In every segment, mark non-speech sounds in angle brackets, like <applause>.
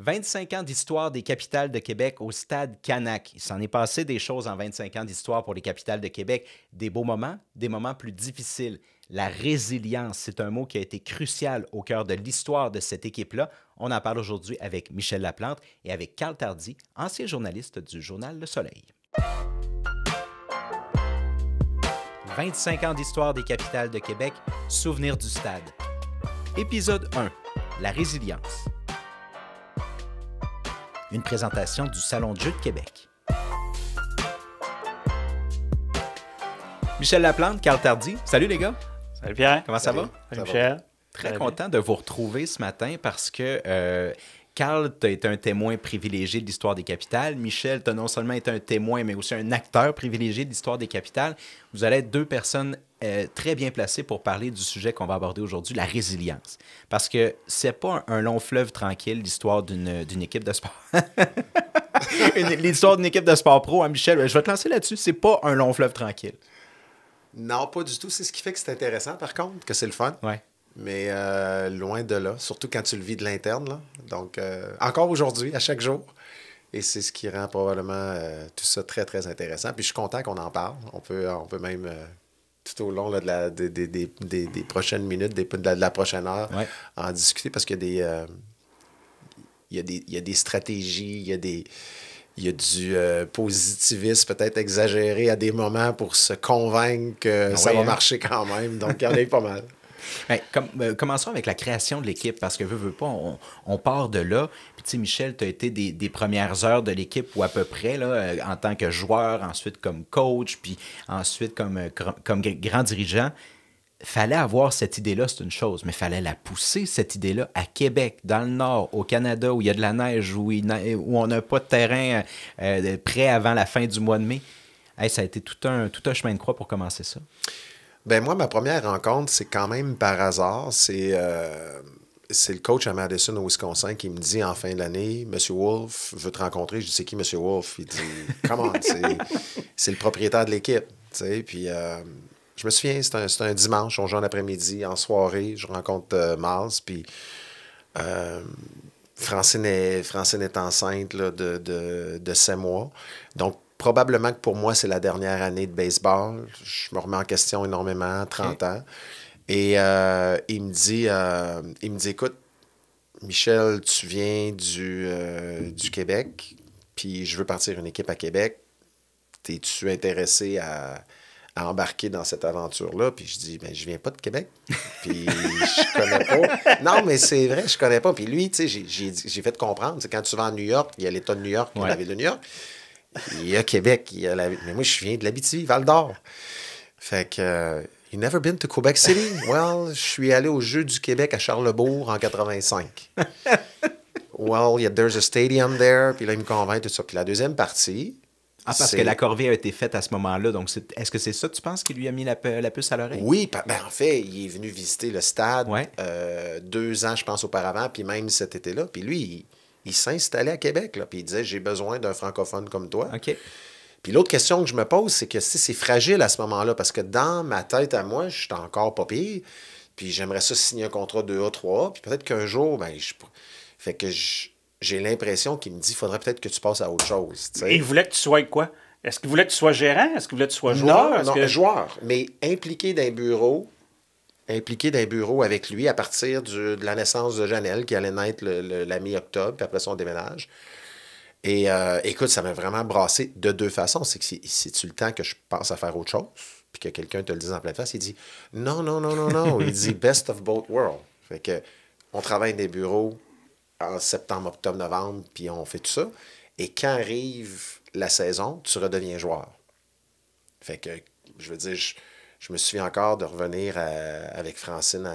25 ans d'histoire des capitales de Québec au stade Canac. Il s'en est passé des choses en 25 ans d'histoire pour les capitales de Québec. Des beaux moments, des moments plus difficiles. La résilience, c'est un mot qui a été crucial au cœur de l'histoire de cette équipe-là. On en parle aujourd'hui avec Michel Laplante et avec Carl Tardy, ancien journaliste du journal Le Soleil. 25 ans d'histoire des capitales de Québec, Souvenir du stade. Épisode 1, la résilience une présentation du Salon de jeu de Québec. Michel Laplante, Carl Tardy, salut les gars. Salut Pierre. Comment ça va? Salut, Michel. Très content de vous retrouver ce matin parce que euh, Carl, tu été un témoin privilégié de l'histoire des capitales. Michel, tu non seulement été un témoin, mais aussi un acteur privilégié de l'histoire des capitales. Vous allez être deux personnes euh, très bien placées pour parler du sujet qu'on va aborder aujourd'hui, la résilience. Parce que c'est pas un, long fleuve tranquille, l'histoire d'une équipe de sport. <laughs> l'histoire d'une équipe de sport pro, hein, Michel, je vais te lancer là-dessus. C'est pas un long fleuve tranquille. Non, pas du tout. C'est ce qui fait que c'est intéressant, par contre, que c'est le fun. Ouais. Mais euh, loin de là, surtout quand tu le vis de l'interne. Donc, euh, encore aujourd'hui, à chaque jour. Et c'est ce qui rend probablement euh, tout ça très, très intéressant. Puis je suis content qu'on en parle. On peut, on peut même, tout au long de des, prochaines minutes, de, la, prochaine heure, en discuter parce qu'il y a des, stratégies, il y a des il y a du positivisme peut-être exagéré à des moments pour se convaincre que ah ça va hein? marcher quand même. Donc, il y en a eu pas mal. <laughs> Ben, euh, commençons avec la création de l'équipe, parce que, veux, veux pas, on, part de là. Puis, Michel, tu as été des, premières heures de l'équipe, ou à peu près, là, euh, en tant que joueur, ensuite comme coach, puis ensuite comme, euh, comme grand dirigeant. Fallait avoir cette idée-là, c'est une chose, mais fallait la pousser, cette idée-là, à Québec, dans le Nord, au Canada, où il y a de la neige, où, où on n'a pas de terrain prêt avant la fin du mois de mai. ça a été tout un, tout un chemin de croix pour commencer ça. Ben moi, ma première rencontre, c'est quand même par hasard. Euh, c'est le coach à Madison au Wisconsin qui me dit en fin d'année, « Monsieur Wolf, je te rencontrer. Je dis, c'est qui Monsieur Wolf? Il dit, Come on, c'est le propriétaire de l'équipe. Puis euh, je me souviens, c'est un, dimanche, on jour en après-midi, en soirée, je rencontre euh, Mars puis Francine est, est enceinte de, de, de mois. Donc, probablement que pour moi, c'est la dernière année de baseball. Je me remets en question énormément, 30 ans. Et euh, il, me dit, euh, il me dit Écoute, Michel, tu viens du, euh, du Québec, puis je veux partir une équipe à Québec. Es-tu intéressé à, embarquer dans cette aventure-là. Puis je dis, ben, je viens pas de Québec. Puis je connais pas. <laughs> Non, mais c'est vrai, je connais pas. Puis lui, tu sais, j'ai fait comprendre. Quand tu vas à New York, il y a l'État de New York, la ville de New York il y a Québec, il y a la... mais moi, je viens de l'Abitibi, Val-d'Or. Fait que... Euh, you never been to Quebec City? Well, je suis allé au Jeu du Québec à Charlebourg en 85. well, there's a stadium there. Puis là, il me convainc tout ça. Puis la deuxième partie. Ah, parce que la corvée a été faite à ce moment-là. Donc, est-ce que c'est ça, tu penses, qui lui a mis la, la puce à l'oreille? Oui, ben, en fait, il est venu visiter le stade euh, deux ans, je pense, auparavant, puis même cet été-là. Puis lui, il s'installait à Québec, là, puis il disait J'ai besoin d'un francophone comme toi. OK. Puis l'autre question que je me pose, c'est que si c'est fragile à ce moment-là, parce que dans ma tête à moi, je suis encore pas pire, puis j'aimerais ça signer un contrat 2A, 3A, puis peut-être qu'un jour, ben, je. Fait que j'ai l'impression qu'il me dit faudrait peut-être que tu passes à autre chose. Et il voulait que tu sois quoi Est-ce qu'il voulait que tu sois gérant Est-ce qu'il voulait que tu sois joueur Non, non joueur, mais impliqué dans un bureau impliqué d'un bureau avec lui à partir de la naissance de Janelle, qui allait naître la mi-octobre, puis après son déménage. Et euh, écoute, ça m'a vraiment brassé de deux façons. C'est que si tu le temps que je pense à faire autre chose, puis que quelqu'un te le dise en pleine face, il dit non, non, non, non, non. il dit <laughs> best of both worlds. Fait que on travaille des bureaux en septembre, octobre, novembre, puis on fait tout ça. Et quand arrive la saison, tu redeviens joueur. Fait que, je veux dire, je, je me souviens encore de revenir euh, avec Francine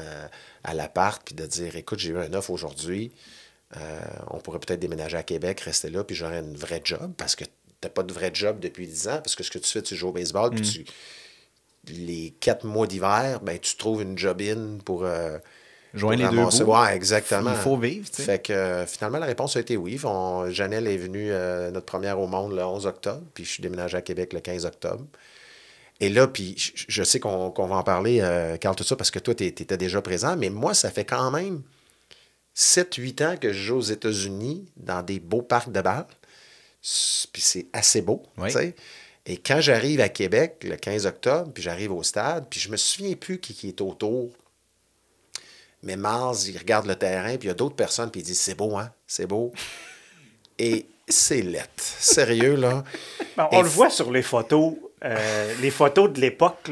à, l'appart, puis de dire, écoute, j'ai eu un offre aujourd'hui, euh, on pourrait peut-être déménager à Québec, rester là, puis j'aurais une vraie job, parce que t'as pas de vrai job depuis 10 ans, parce que ce que tu fais, tu joues au baseball, puis mm. les quatre mois d'hiver, ben, tu trouves une job-in pour. Euh, Joindre les deux exactement. Il faut vivre. Fait que finalement, la réponse a été oui. Janelle est venue, notre première au monde, le 11 octobre, puis je suis déménagé à Québec le 15 octobre. Et là, puis je sais qu'on va en parler, euh, Carl, tout ça, parce que toi, tu étais déjà présent, mais moi, ça fait quand même 7-8 ans que je joue aux États-Unis dans des beaux parcs de balles. Puis c'est assez beau. sais. Et quand j'arrive à Québec le 15 octobre, puis j'arrive au stade, puis je me souviens plus qui, est autour. Mais Mars, il regarde le terrain, puis il y a d'autres personnes, puis il dit C'est beau, hein C'est beau. Et c'est lettre. Sérieux, là. <laughs> Ben, on le voit sur les photos euh, les photos de l'époque.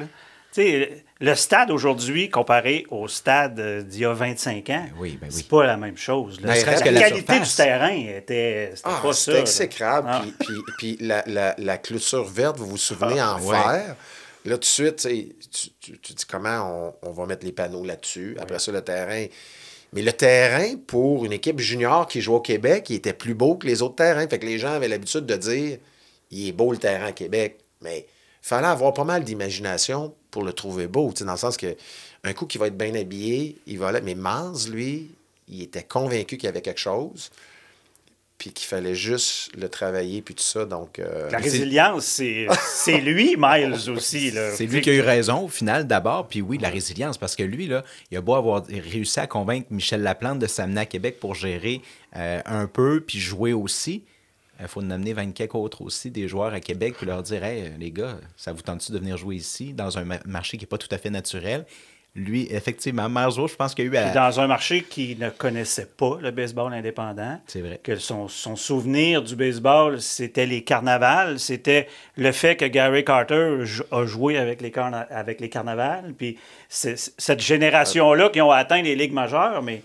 sais, le stade aujourd'hui, comparé au stade d'il y a 25 ans, ben ben c'est pas la même chose. Ben, la, qualité du terrain était, ah, pas ah, C'était exécrable. Puis, la, clôture verte, vous vous souvenez, ah. en vert. Là, tout de suite, tu, tu, dis comment on, va mettre les panneaux là-dessus. Après ça, le terrain. Mais le terrain, pour une équipe junior qui joue au Québec, il était plus beau que les autres terrains. Fait que les gens avaient l'habitude de dire il est beau le terrain au Québec. Mais fallait avoir pas mal d'imagination pour le trouver beau, dans le sens que un coup qui va être bien habillé, il va là. Mais Mars, lui, il était convaincu qu'il y avait quelque chose, puis qu'il fallait juste le travailler, puis tout ça. Donc, euh, La résilience, c'est <laughs> lui, Miles aussi. C'est lui qui a eu raison, au final, d'abord. Puis oui, la résilience, parce que lui, là, il a beau avoir réussi à convaincre Michel Laplante de s'amener à Québec pour gérer euh, un peu, puis jouer aussi il euh, faut en amener 20 quelques autres aussi, des joueurs à Québec, pour leur dire Hey, les gars, ça vous tente-tu de venir jouer ici, dans un marché qui n'est pas tout à fait naturel Lui, effectivement, Marzo, je pense qu'il y a eu. Dans un marché qui ne connaissait pas le baseball indépendant. C'est vrai. Que son, souvenir du baseball, c'était les carnavals, c'était le fait que Gary Carter a joué avec les, avec les carnavals. Puis cette euh, génération-là qui ont atteint les ligues majeures, mais.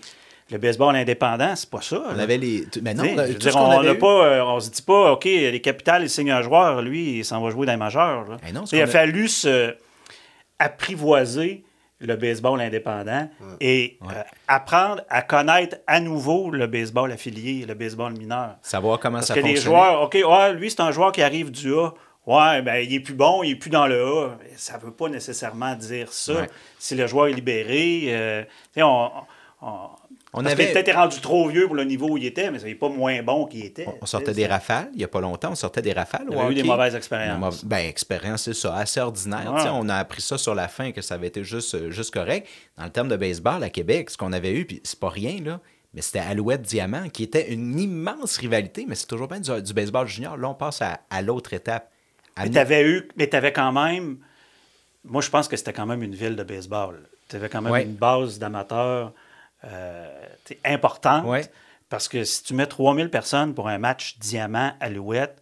Le baseball indépendant, c'est pas ça. On avait les. Mais ben non, je veux euh, on se dit pas, OK, les capitales, ils signe un joueur, lui, il s'en va jouer dans les majeurs. Ben non, il a, fallu se apprivoiser le baseball indépendant et euh, apprendre à connaître à nouveau le baseball affilié, le baseball mineur. Savoir comment ça fonctionne. Parce que les joueurs, OK, lui, c'est un joueur qui arrive du A. Ouais, ben, il est plus bon, il est plus dans le A. Ça veut pas nécessairement dire ça. Si le joueur est libéré, euh, Tu on, on, on avait peut-être rendu trop vieux pour le niveau où il était, mais ça n'est pas moins bon qu'il était. On sortait des rafales, il n'y a pas longtemps, on sortait des rafales. On a eu des mauvaises expériences. Ben, expérience, c'est ça, assez ordinaire. On a appris ça sur la fin, que ça avait été juste, euh, juste correct. Dans le terme de baseball à Québec, ce qu'on avait eu, puis c'est pas rien, là, mais c'était Alouette-Diamant, qui était une immense rivalité, mais c'est toujours bien du, baseball junior. Là, on passe à, l'autre étape. mais t'avais eu, mais t'avais quand même. Moi, je pense que c'était quand même une ville de baseball. T'avais quand même une base d'amateurs. Euh, importante. Parce que si tu mets 3000 personnes pour un match diamant-alouette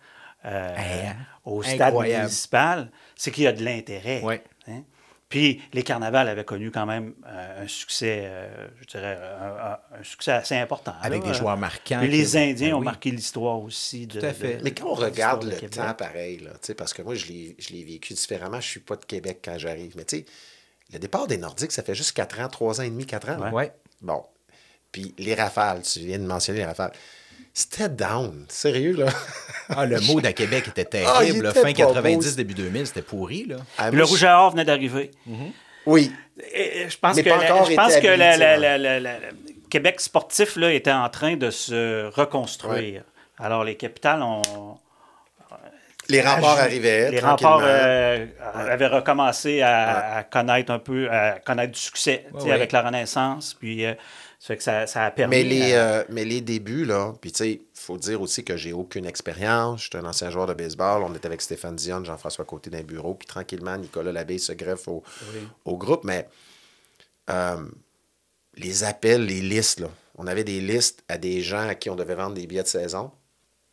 euh, hein? au stade municipal, c'est qu'il y a de l'intérêt. Hein? Puis les carnavals avaient connu quand même euh, un succès, je dirais, un, succès assez important. Avec des joueurs marquants. Puis les Indiens ben ont marqué l'histoire aussi. De, Tout à Mais quand on regarde le temps pareil, là, parce que moi, je l'ai vécu différemment. Je ne suis pas de Québec quand j'arrive. Mais tu sais, le départ des Nordiques, ça fait juste 4 ans, 3 ans et demi, 4 ans. Hein? Bon. Puis les rafales, tu viens de mentionner les rafales. C'était down. Sérieux, là. <laughs> ah, le mot de Québec était ah, terrible. fin 90, début 2000, c'était pourri, là. Ah, le rouge à or venait d'arriver. Mm-hmm. Oui. je pense que, je pense que Québec sportif là, était en train de se reconstruire. Alors, les capitales ont les remparts arrivaient. Les remparts euh, avaient recommencé à, connaître un peu, à connaître du succès avec la Renaissance. Puis euh, ça que ça, a permis. Mais les, euh, mais les débuts, là, puis tu sais, il faut dire aussi que j'ai aucune expérience. J'étais un ancien joueur de baseball. On était avec Stéphane Dion, Jean-François Côté d'un bureau. Puis tranquillement, Nicolas Labbé se greffe au, au groupe. Mais les appels, les listes, là. On avait des listes à des gens à qui on devait vendre des billets de saison.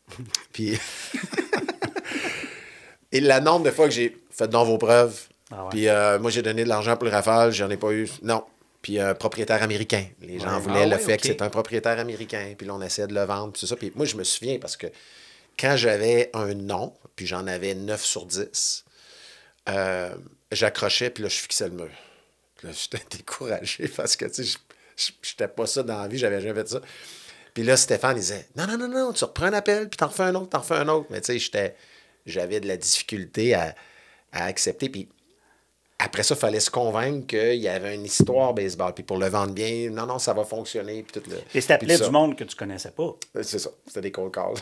<laughs> puis. Et la nombre de fois que j'ai fait dans vos preuves, ah puis euh, moi j'ai donné de l'argent pour le rafale, j'en ai pas eu. Non. Puis un euh, propriétaire américain. Les gens voulaient ah le fait que c'est un propriétaire américain, puis là on essaie de le vendre, puis c'est ça. Puis moi je me souviens parce que quand j'avais un nom, puis j'en avais 9 sur 10, euh, j'accrochais, puis là je fixais le mur. Puis là <laughs> j'étais découragé parce que tu sais, j'étais pas ça dans la vie, j'avais jamais fait ça. Puis là, Stéphane, disait Non, non, non, non, tu reprends un appel, puis t'en fais un autre, t'en fais un autre. Mais tu sais, j'étais j'avais de la difficulté à, accepter. Puis après ça, il fallait se convaincre qu'il y avait une histoire baseball. Puis pour le vendre bien, non, non, ça va fonctionner. Puis tout le, Et c'était du monde que tu connaissais pas. Euh, c'est ça. C'était des cold calls.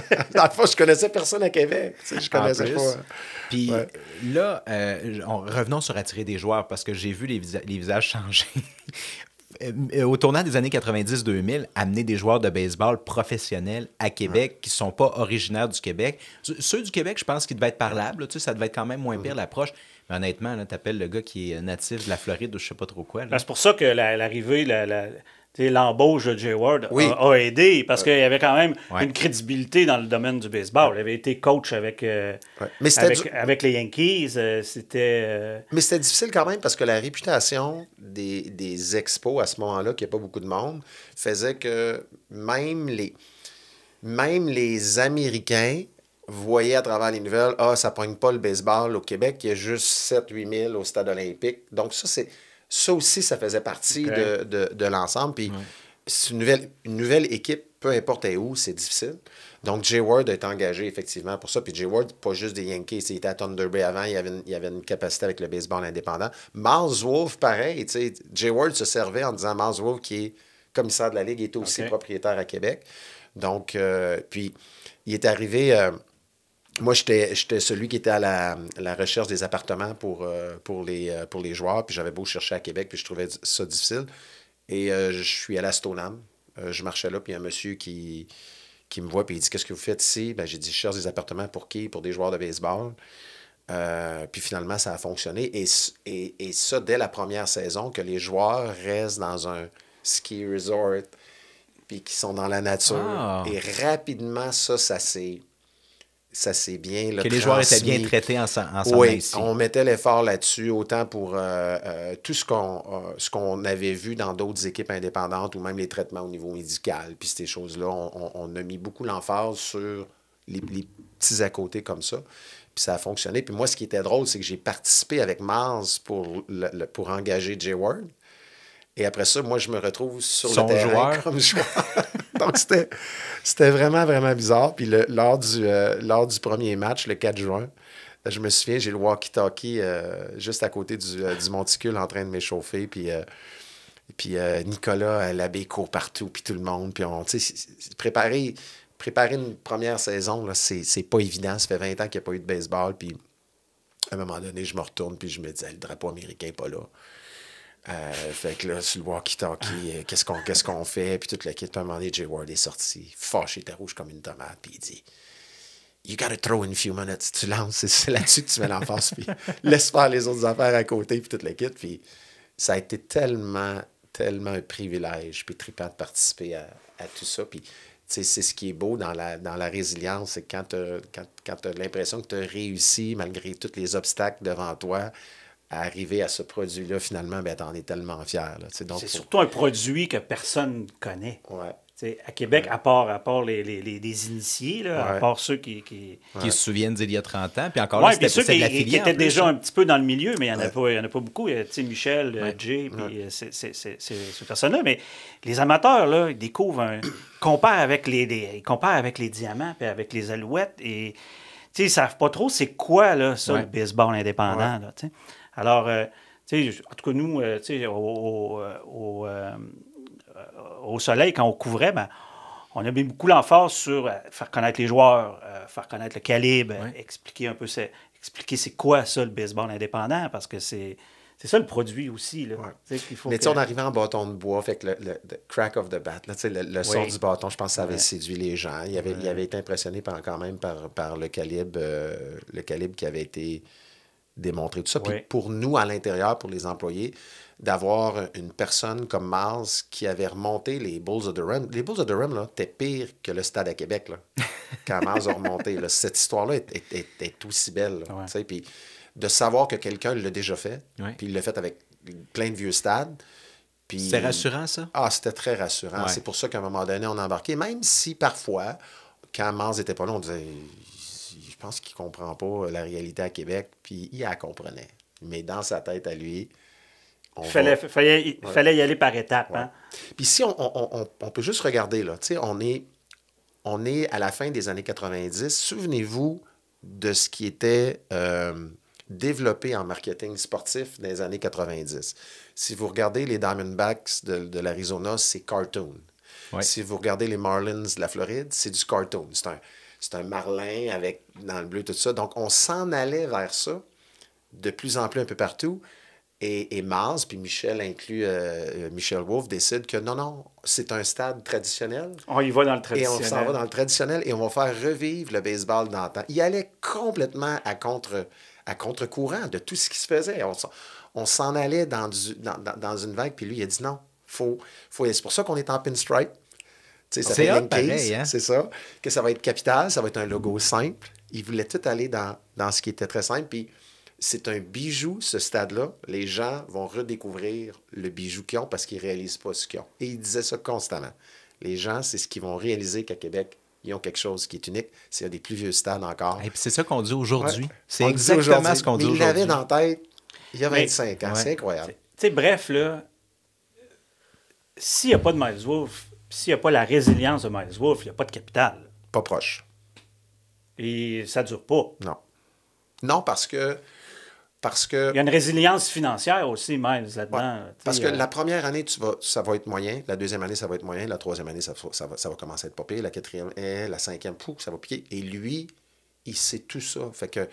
<laughs> Dans le fond, je connaissais personne à Québec. Je ne connaissais pas. Hein. Puis là, euh, revenons sur attirer des joueurs parce que j'ai vu les visages changer euh, euh, au tournant des années 90-2000, amener des joueurs de baseball professionnels à Québec qui ne sont pas originaires du Québec. Ceux du Québec, je pense qu'ils devaient être parlables. tu sais, ça devait être quand même moins pire l'approche. Mais honnêtement, tu appelles le gars qui est natif de la Floride ou je sais pas trop quoi. Ben, c'est pour ça que l'arrivée, la, l'embauche de Jay Ward a, aidé parce euh, qu'il y avait quand même une crédibilité dans le domaine du baseball. Il avait été coach avec, euh, avec, les Yankees. Euh, c'était. Mais c'était difficile quand même parce que la réputation des, expos à ce moment-là, qu'il n'y a pas beaucoup de monde, faisait que même les, même les Américains voyaient à travers les nouvelles, ah, ça pogne pas le baseball au Québec, il y a juste 7-8 000 au stade olympique. Donc, ça, c'est, ça aussi, ça faisait partie de, l'ensemble. Puis une, nouvelle, une nouvelle équipe, peu importe où, c'est difficile. Donc, Jay Ward est engagé effectivement pour ça. Puis Jay Ward, pas juste des Yankees. Il était à Thunder Bay avant, il avait, avait une capacité avec le baseball indépendant. Miles Wolf, pareil. Jay Ward se servait en disant Miles Wolf, qui est commissaire de la Ligue, était aussi propriétaire à Québec. Donc, euh, puis il est arrivé. Euh, moi, j'étais celui qui était à la, recherche des appartements pour, euh, pour, les, euh, pour les joueurs, puis j'avais beau chercher à Québec, puis je trouvais ça difficile. Et euh, je suis allé à Stoneham. je marchais là, puis il y a un monsieur qui, qui me voit, puis il dit Qu'est-ce que vous faites ici ben, J'ai dit Je cherche des appartements pour qui Pour des joueurs de baseball. puis finalement, ça a fonctionné. Et, et, et, ça, dès la première saison, que les joueurs restent dans un ski resort, puis qu'ils sont dans la nature. Ah. Et rapidement, ça, ça s'est ça s'est bien. que les joueurs étaient bien traités ensemble. oui, on mettait l'effort là-dessus, autant pour euh, euh, tout euh, ce qu'on avait vu dans d'autres équipes indépendantes ou même les traitements au niveau médical, puis ces choses-là. On, a mis beaucoup l'emphase sur les, petits à côté comme ça. Puis ça a fonctionné. Puis moi, ce qui était drôle, c'est que j'ai participé avec Mars pour, pour engager Jay Ward. Et après ça, moi, je me retrouve sur le terrain joueur. <laughs> comme joueur. Donc, c'était vraiment, vraiment bizarre. Puis lors, du, euh, lors du premier match, le 4 juin, euh, je me souviens, j'ai le walkie-talkie euh, juste à côté du, monticule en train de m'échauffer. Puis, puis Nicolas Labbé court partout, puis tout le monde. Puis on, préparer, préparer une première saison, c'est pas évident. Ça fait 20 ans qu'il n'y a pas eu de baseball. Puis à un moment donné, je me retourne, puis je me dis, le drapeau américain n'est pas là. Euh, fait que là, sur le walkie-talkie, euh, qu'est-ce qu'on qu'est-ce qu'on fait? Puis toute la kit, puis à un moment donné, Jay Ward est sorti, fâché, était rouge comme une tomate, puis il dit You gotta throw in a few minutes. Tu lances, c'est là-dessus que tu mets l'enfance, puis <laughs> laisse faire les autres affaires à côté, puis toute la kit. Puis ça a été tellement, tellement un privilège, puis trippant de participer à, à tout ça. Puis c'est ce qui est beau dans la, dans la résilience, c'est quand tu quand, as l'impression que tu as réussi malgré tous les obstacles devant toi à arriver à ce produit-là, finalement, ben, t'en es tellement fier. C'est surtout un produit que personne connaît. Ouais. à Québec, à part, à part les, les, les, initiés, là, à part ceux qui... Qui, qui se souviennent d'il y a 30 ans, puis encore là, c'était de la qui, qui étaient déjà hein. un petit peu dans le milieu, mais il n'y en, en, a pas beaucoup. Il y a Michel, Jay, puis euh, ces personnes-là. Mais les amateurs, là, ils découvrent comparent avec les, ils comparent avec les diamants, puis avec les alouettes, et ils ne savent pas trop c'est quoi, là, ça, le baseball indépendant, là, sais. Alors, euh, tu en tout cas, nous, euh, euh, au, soleil, quand on couvrait, ben, on a mis beaucoup l'emphase sur faire connaître les joueurs, faire connaître le calibre, expliquer un peu, c'est, expliquer c'est quoi ça le baseball indépendant, parce que c'est, c'est ça le produit aussi. Là. tu Qu'il Mais on arrivait en bâton de bois, fait que le, crack of the bat, le, son du bâton, je pense que ça avait séduit les gens. Il avait, avait été impressionné quand même par, par le calibre le calibre qui avait été démontrer tout ça. Puis pour nous, à l'intérieur, pour les employés, d'avoir une personne comme Mars qui avait remonté les Bulls of the Rim. Les Bulls of Durham, là, étaient pire que le Stade à Québec, là, <laughs> quand Mars a remonté. Là, cette histoire-là est, est, aussi belle. Puis de savoir que quelqu'un l'a déjà fait, puis il l'a fait avec plein de vieux stades. Puis... C'était rassurant, ça? Ah, c'était très rassurant. C'est pour ça qu'à un moment donné, on a embarqué, même si parfois, quand Mars n'était pas là, on disait je pense qu'il comprend pas euh, la réalité à Québec, puis il la comprenait. Mais dans sa tête à lui, Il fallait, fallait, y, aller par étapes. Hein. Puis si on, peut juste regarder, là, on est, on est à la fin des années 90. Souvenez-vous de ce qui était euh, développé en marketing sportif dans les années 90. Si vous regardez les Diamondbacks de, l'Arizona, c'est cartoon. Si vous regardez les Marlins de la Floride, c'est du cartoon. C'est un, c'est un marlin avec dans le bleu, tout ça. Donc, on s'en allait vers ça de plus en plus un peu partout. Et, Mars, puis Michel inclut, euh, euh, Michel Wolf décide que non, non, c'est un stade traditionnel. On y va dans le traditionnel. Et on s'en va dans le traditionnel et on va faire revivre le baseball d'antan. Il allait complètement à contre à contre-courant de tout ce qui se faisait. On, s'en allait dans, dans, une vague, puis lui, il a dit non, faut, faut C'est pour ça qu'on est en pinstripe. C'est hein? c'est ça. Que ça va être capital, ça va être un logo simple. Ils voulaient tout aller dans, ce qui était très simple. Puis c'est un bijou, ce stade-là. Les gens vont redécouvrir le bijou qu'ils ont parce qu'ils ne réalisent pas ce qu'ils ont. Et il disait ça constamment. Les gens, c'est ce qu'ils vont réaliser qu'à Québec, ils ont quelque chose qui est unique. C'est a des plus vieux stades encore. Et puis c'est ça qu'on dit aujourd'hui. C'est exactement ce qu'on dit aujourd'hui. Ils l'avaient dans la tête il y a 25 ans. C'est incroyable. sais bref, là, s'il n'y a pas de Miles Wolf, s'il n'y a pas la résilience de Miles Wolf, il n'y a pas de capital. Pas proche. Et ça ne dure pas. Non. Non, parce que. Parce que... Il y a une résilience financière aussi, Miles, là-dedans. parce que euh, la première année, tu vas, ça va être moyen. La deuxième année, ça va être moyen. La troisième année, ça, va, commencer à être popé. La quatrième, la cinquième, pouf, ça va piquer. Et lui, il sait tout ça. Fait que,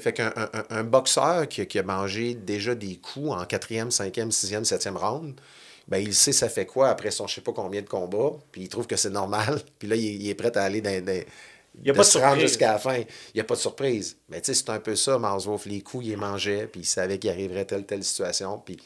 fait qu'un boxeur qui, qui, a mangé déjà des coups en quatrième, cinquième, sixième, septième round, ben, il sait ça fait quoi après son je sais pas combien de combats, puis il trouve que c'est normal, <laughs> puis là, il, est prêt à aller dans. dans il n'y a, pas de jusqu'à la fin. Il n'y a pas de surprise. Mais tu sais, c'est un peu ça, Wolf, Les coups, il les mangeait, puis il savait qu'il arriverait telle, telle situation, puis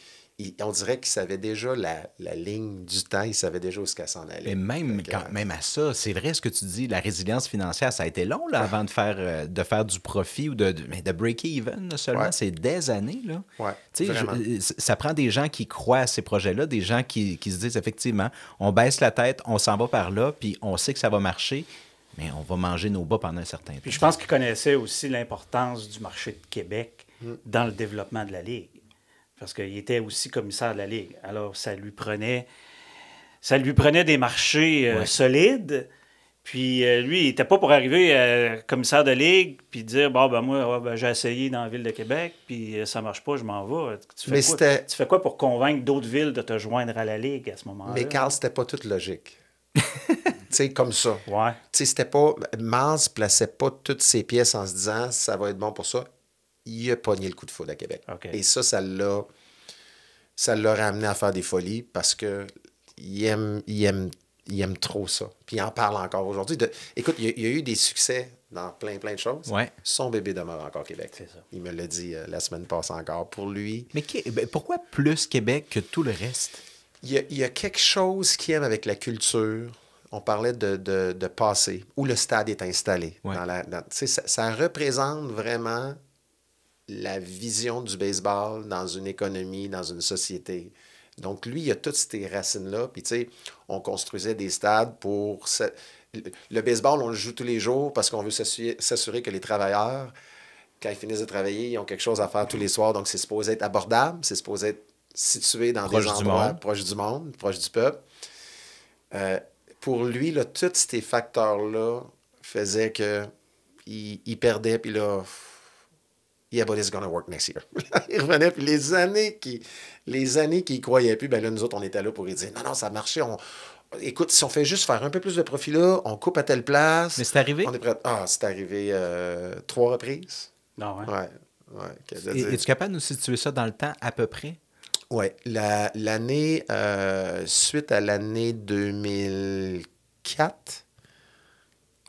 on dirait qu'il savait déjà la, ligne du temps, il savait déjà où ce qu'elle s'en allait. Et même, quand, même à ça, c'est vrai ce que tu dis, la résilience financière, ça a été long là, avant de faire, euh, de faire du profit ou de, de, break-even seulement. C'est des années. Là. Euh, ça prend des gens qui croient à ces projets-là, des gens qui, se disent effectivement, on baisse la tête, on s'en va par là, puis on sait que ça va marcher mais on va manger nos bas pendant un certain temps. je pense qu'ils connaissait aussi l'importance du marché de Québec hmm. dans le développement de la Ligue parce qu'il était aussi commissaire de la Ligue. Alors, ça lui prenait, ça lui prenait des marchés euh, solides. Puis euh, lui, il n'était pas pour arriver euh, commissaire de ligue puis dire Bon, ben moi, ben, j'ai essayé dans la ville de Québec, puis ça ça marche pas, je m'en vais. Tu fais, quoi, tu fais quoi pour convaincre d'autres villes de te joindre à la ligue à ce moment-là Mais Carl, c'était pas toute logique. <laughs> tu sais, comme ça. Ouais. Tu sais, c'était pas. Mars plaçait pas toutes ses pièces en se disant Ça va être bon pour ça il a pogné le coup de foudre à Québec. Et ça, ça l'a, ça l'a ramené à faire des folies parce que il aime, il aime, il aime trop ça. Puis il en parle encore aujourd'hui. Écoute, il y, a, eu des succès dans plein, plein de choses. Son bébé demeure encore Québec. Ça. Il me l'a dit euh, la semaine passée encore pour lui. Mais ben, pourquoi plus Québec que tout le reste? Il y, a, quelque chose qu'il aime avec la culture. On parlait de, de, passé, où le stade est installé. Ça, ça représente vraiment la vision du baseball dans une économie, dans une société. Donc, lui, il a toutes ces racines-là. Puis, tu sais, on construisait des stades pour. Le baseball, on le joue tous les jours parce qu'on veut s'assurer que les travailleurs, quand ils finissent de travailler, ils ont quelque chose à faire tous les soirs. Donc, c'est supposé être abordable, c'est supposé être situé dans des endroits proches du monde, Proche du peuple. Euh, pour lui, là, tous ces facteurs-là faisaient que perdait, puis là, Yeah, but it's gonna work next year. <laughs> il revenait, puis les années qui, les années qui croyaient plus, ben là, nous autres, on était là pour dire, non, non, ça a on, écoute, si on fait juste faire un peu plus de profit là, on coupe à telle place. Mais c'est arrivé? Ah, c'est arrivé euh, trois reprises. Non, hein? ouais. Ouais. ouais Es-tu capable de nous situer ça dans le temps à peu près? Oui. L'année, euh, suite à l'année 2004,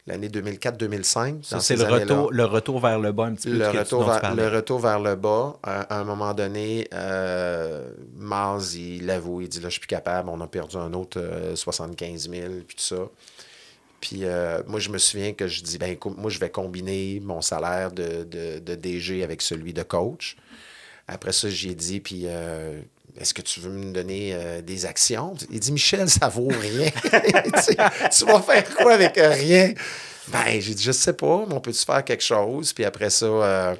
l'année 2004-2005. c'est le retour, le retour vers le bas un petit peu. Le, retour, vers, le retour vers le bas. À, un moment donné, euh, Mars, il l'avoue il dit là, je suis plus capable, on a perdu un autre 75 euh, 000, puis tout ça. Puis euh, moi, je me souviens que je dis, ben, moi, je vais combiner mon salaire de, DG avec celui de coach. Après ça, j'ai dit, puis est-ce que tu veux me donner euh, des actions? Il dit Michel, ça vaut rien. <laughs> tu, vas faire quoi avec euh, rien? Ben, j'ai dit, je sais pas, mais on peut-tu faire quelque chose? Puis après ça. Euh,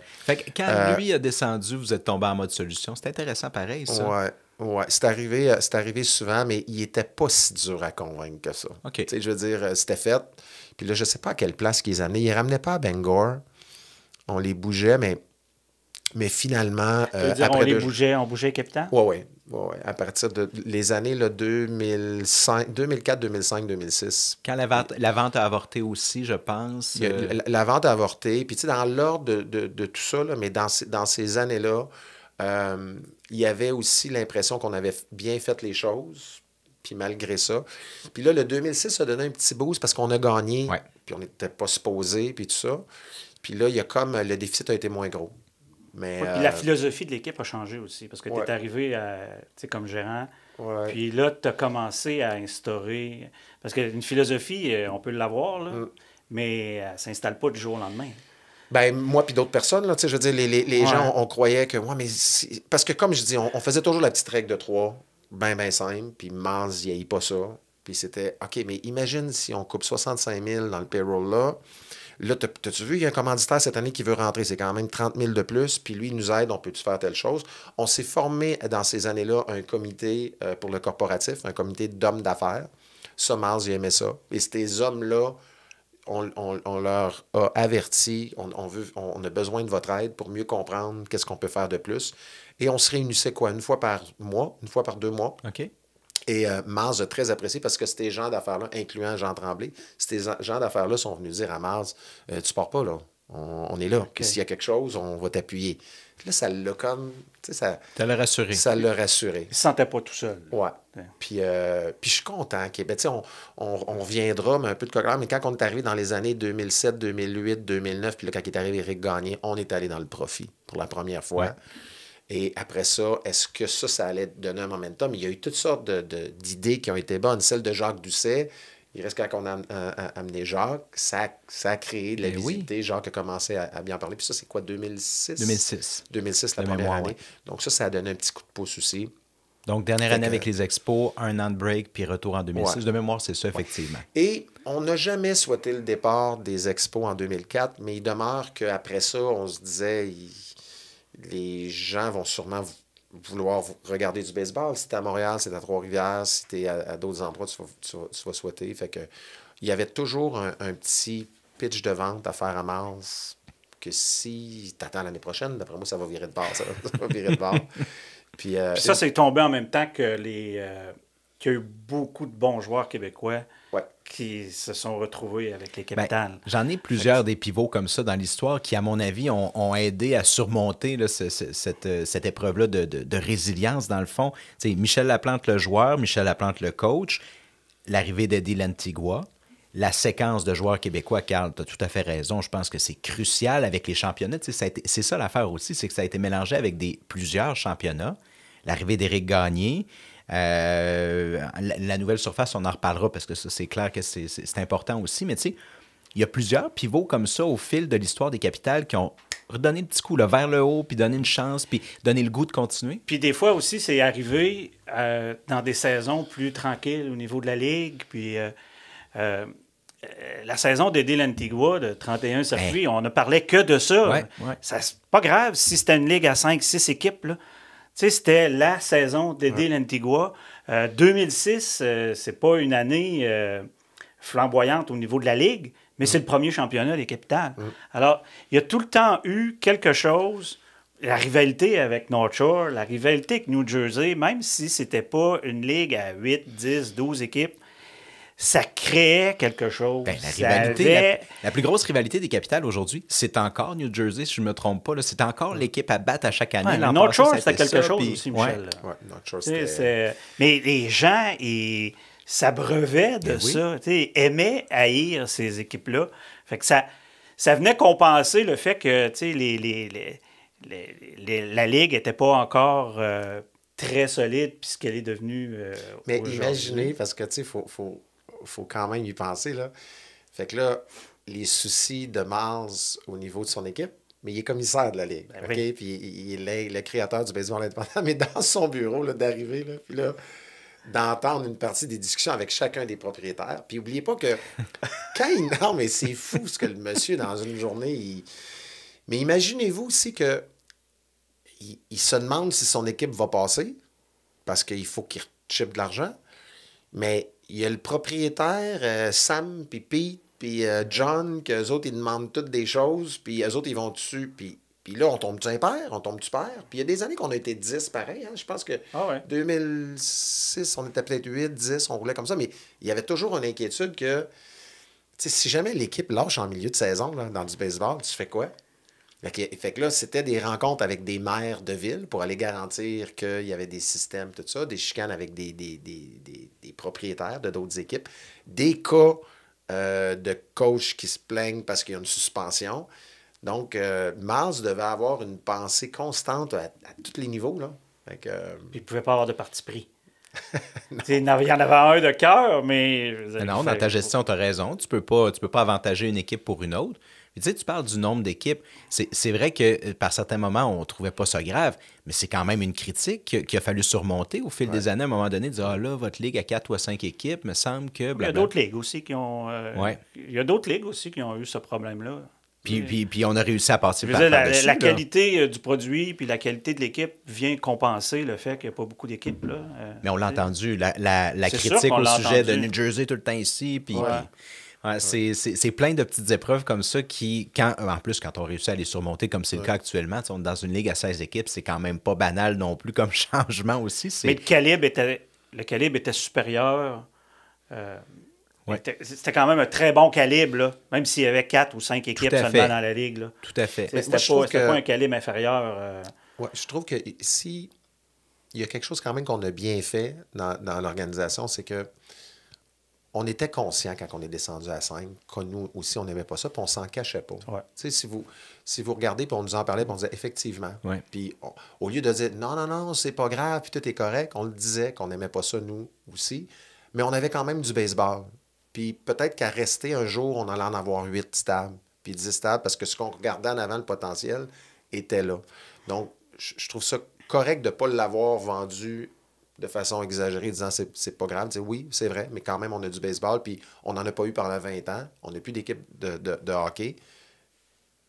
quand lui a descendu, vous êtes tombé en mode solution. C'est intéressant pareil, ça. Ouais. Ouais, c'est arrivé, c'est arrivé souvent, mais il était pas si dur à convaincre que ça. OK. sais, je veux dire, c'était fait. Puis là, je sais pas à quelle place qu'ils amenaient. Ils ramenaient pas à Bangor. On les bougeait, mais mais finalement. Euh, après on les bougeait, on bougeait capitaine Oui, oui. À partir de les années 2005, 2004, 2005, 2006. Quand la vente, la vente a avorté aussi, je pense. Euh, la, vente a avorté. Puis, tu sais, dans l'ordre de, tout ça, mais dans, dans ces années-là, euh, il y avait aussi l'impression qu'on avait bien fait les choses. Puis malgré ça. Puis là, le 2006 a donné un petit boost parce qu'on a gagné. Puis on n'était pas supposé, puis tout ça. Puis là, il y a comme le déficit a été moins gros. La euh, philosophie de l'équipe a changé aussi, parce que euh, tu es arrivé comme gérant, puis là, tu as commencé à instaurer. Parce qu'une philosophie, euh, on peut l'avoir, là, mm. mais ça ne s'installe pas du jour au lendemain. Ben, moi puis d'autres personnes, là, je veux dire, les, gens, on, croyait que. mais Parce que, comme je dis, on, faisait toujours la petite règle de trois, ben, ben simple, puis Mars, il n'y a pas ça. Puis c'était, OK, mais imagine si on coupe 65 000 dans le payroll là, Là, t'as-tu vu, il y a un commanditaire cette année qui veut rentrer. C'est quand même 30 000 de plus. Puis lui, il nous aide. On peut-tu faire telle chose? On s'est formé euh, dans ces années-là un comité euh, pour le corporatif, un comité d'hommes d'affaires. Sommars, il ça. Et ces hommes-là, on, leur a averti, on, on, veut, on a besoin de votre aide pour mieux comprendre qu'est-ce qu'on peut faire de plus. Et on se réunissait quoi? Une fois par mois, une fois par deux mois. OK. Et euh, Mars, très apprécié parce que ces gens d'affaires-là, incluant Jean Tremblay, ces gens d'affaires-là sont venus dire à Mars euh, Tu pars pas, là. On, est là. S'il y a quelque chose, on va t'appuyer. Là, ça l'a comme. Ça, ça l'a rassuré. Ça l'a rassuré. Il se sentait pas tout seul. Ouais. Euh, puis, je suis content. Ben, tu on, on, on mais un peu de coquillard, Mais quand on est arrivé dans les années 2007, 2008, 2009, puis là, quand est arrivé Eric Gagné, on est allé dans le profit pour la première fois. Et après ça, est-ce que ça, ça allait donner un momentum? Il y a eu toutes sortes d'idées de, qui ont été bonnes. Celle de Jacques Doucet, il reste quand on a amené Jacques, ça, ça a créé de la ben visibilité. Jacques a commencé à, bien parler. Puis ça, c'est quoi, 2006? 2006. 2006, la première année. Donc ça, ça a donné un petit coup de pouce aussi. Donc, dernière année avec les expos, un an de break, puis retour en 2006. De mémoire, c'est ça, effectivement. Et on n'a jamais souhaité le départ des expos en 2004, mais il demeure qu'après ça, on se disait, les gens vont sûrement vouloir regarder du baseball. Si t'es à Montréal, c'est à Trois-Rivières, si t'es à, d'autres endroits, tu vas, souhaiter. Fait que, il y avait toujours un, petit pitch de vente à faire à Mars que si t'attends l'année prochaine, d'après moi, ça va virer de bord. Ça, <laughs> va, virer de euh, Puis, ça, c'est tombé en même temps que les... Euh, qu'il y a eu beaucoup de bons joueurs québécois qui se sont retrouvés avec les ben, capitales. J'en ai plusieurs des pivots comme ça dans l'histoire qui, à mon avis, ont, aidé à surmonter euh, cette, épreuve-là de, résilience, dans le fond. sais, Michel Laplante, le joueur, Michel Laplante, le coach, l'arrivée d'Eddie Lantigua, la séquence de joueurs québécois, Carl, tu as tout à fait raison. Je pense que c'est crucial avec les championnats. C'est ça l'affaire aussi, c'est que ça a été mélangé avec des, plusieurs championnats. L'arrivée d'Éric Gagné, euh, la, nouvelle surface, on en reparlera parce que c'est clair que c'est important aussi. Mais tu sais, il y a plusieurs pivots comme ça au fil de l'histoire des capitales qui ont redonné le petit coup vers le haut, puis donné une chance, puis donné le goût de continuer. Puis des fois aussi, c'est arrivé euh, dans des saisons plus tranquilles au niveau de la Ligue. Puis euh, la saison Dylan Antigua de 31 circuits, on ne parlait que de ça. ça c'est pas grave si c'était une Ligue à 5-6 équipes c'était la saison des ouais. l'Antigua. 2006, euh, euh, c'est pas une année euh, flamboyante au niveau de la Ligue, mais c'est mm. le premier championnat des capitales. Mm. Alors, il y a tout le temps eu quelque chose, la rivalité avec North Shore, la rivalité avec New Jersey, même si c'était pas une ligue à 8, 10, 12 équipes, ça créait quelque chose. Ben, la, plus grosse rivalité des capitales aujourd'hui, c'est encore New Jersey, si je ne me trompe pas. C'est encore l'équipe à battre à chaque année. Notre North c'était quelque chose aussi, Michel. Mais les gens, ils s'abreuvaient ben de ça. Ils aimaient haïr ces équipes-là. Fait que ça, ça venait compenser le fait que la Ligue n'était pas encore... Euh, très solide puisqu'elle est devenue... Euh, mais imaginez, parce que, tu sais, il faut faut quand même y penser. Là. Fait que là, les soucis de Mars au niveau de son équipe, mais il est commissaire de la Ligue. Ben OK? Puis il est le créateur du baseball indépendant, <laughs> mais dans son bureau, d'arriver, là, puis là, d'entendre une partie des discussions avec chacun des propriétaires. Puis n'oubliez pas que <laughs> quand il. Non, mais c'est fou ce que le monsieur, dans une journée, il. Mais imaginez-vous aussi que il, se demande si son équipe va passer, parce qu'il faut qu'il chip de l'argent. Mais il y a le propriétaire, euh, Sam, puis Pete, puis euh, John, qu'eux autres, ils demandent toutes des choses, puis eux autres, ils vont dessus, puis puis là, on tombe du père? on tombe du père? Puis il y a des années qu'on a été 10 pareil. Hein. Je pense que 2006, ah on était peut-être 8, 10, on roulait comme ça. Mais il y avait toujours une inquiétude que si jamais l'équipe lâche en milieu de saison dans du baseball, tu fais quoi? Fait que, là, c'était des rencontres avec des maires de ville pour aller garantir qu'il y avait des systèmes, tout ça, des chicanes avec des, des, propriétaires de d'autres équipes, des cas euh, de coachs qui se plaignent parce qu'il y a une suspension. Donc, euh, Mars devait avoir une pensée constante à, tous les niveaux. Là. Euh, il ne pouvait pas avoir de parti pris. <laughs> il y en avait un de cœur, mais. non, dans ta gestion, tu as raison. Tu ne peux, pas, tu peux pas avantager une équipe pour une autre tu sais, tu parles du nombre d'équipes. C'est vrai que euh, par certains moments, on ne trouvait pas ça grave, mais c'est quand même une critique qu'il a fallu surmonter au fil des années, à un moment donné, de dire Ah là, votre ligue a quatre ou cinq équipes, me semble que. Il y a d'autres ligues aussi qui ont. Euh, il y a d'autres ligues aussi qui ont eu ce problème-là. Puis, puis, on a réussi à passer par, là la, qualité euh, du produit puis la qualité de l'équipe vient compenser le fait qu'il n'y a pas beaucoup d'équipes. là. Mais on l'a entendu, la, critique au sujet de New Jersey tout le temps ici. puis c'est plein de petites épreuves comme ça qui, quand, euh, en plus, quand on réussit à les surmonter, comme c'est le cas actuellement, on dans une ligue à 16 équipes, c'est quand même pas banal non plus comme <laughs> changement aussi. Mais le calibre était, le calibre était supérieur. Euh, c'était quand même un très bon calibre, même s'il y avait 4 ou 5 équipes seulement dans la ligue. Tout à fait. C'était pas, un calibre inférieur. Euh. je trouve que si il y a quelque chose quand même qu'on a bien fait dans l'organisation, c'est que on était conscient quand on est descendu à 5 que nous aussi, on n'aimait pas ça, puis on s'en cachait pas. Si, vous, si vous regardez, puis on nous en parlait, puis on disait effectivement. Puis au lieu de dire non, non, non, c'est pas grave, puis tout est correct, on le disait qu'on n'aimait pas ça, nous aussi. Mais on avait quand même du baseball. Puis peut-être qu'à rester un jour, on allait en avoir 8 stables, puis 10 stables, parce que ce qu'on regardait en avant, le potentiel, était là. Donc, je trouve ça correct de ne pas l'avoir vendu de façon exagérée, disant c'est, c'est pas grave. oui, c'est vrai, mais quand même, on a du baseball, puis on n'en a pas eu pendant 20 ans. On n'a plus d'équipe de, hockey.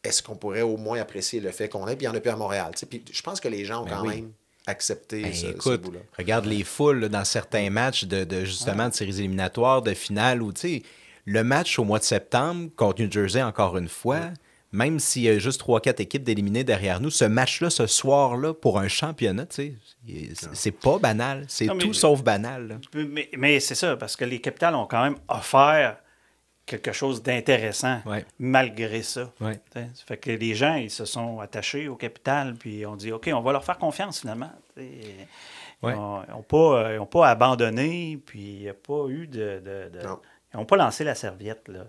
Est-ce qu'on pourrait au moins apprécier le fait qu'on ait, puis on n'y plus à Montréal? je pense que les gens ont ben quand même accepté ben ce, écoute, Regarde les foules dans certains matchs de, justement de séries éliminatoires, de finales, où tu sais, le match au mois de septembre contre New Jersey, encore une fois, même s'il y a juste trois, quatre équipes d'éliminés derrière nous, ce match-là, ce soir-là, pour un championnat, c'est pas banal. C'est tout sauf banal. Mais, c'est ça, parce que les capitales ont quand même offert quelque chose d'intéressant malgré ça. Ouais. Fait que les gens, ils se sont attachés aux capital, puis on dit OK, on va leur faire confiance finalement. Ils n'ont pas, pas abandonné, puis il n'y a pas eu de. ils n'ont pas lancé la serviette. Là,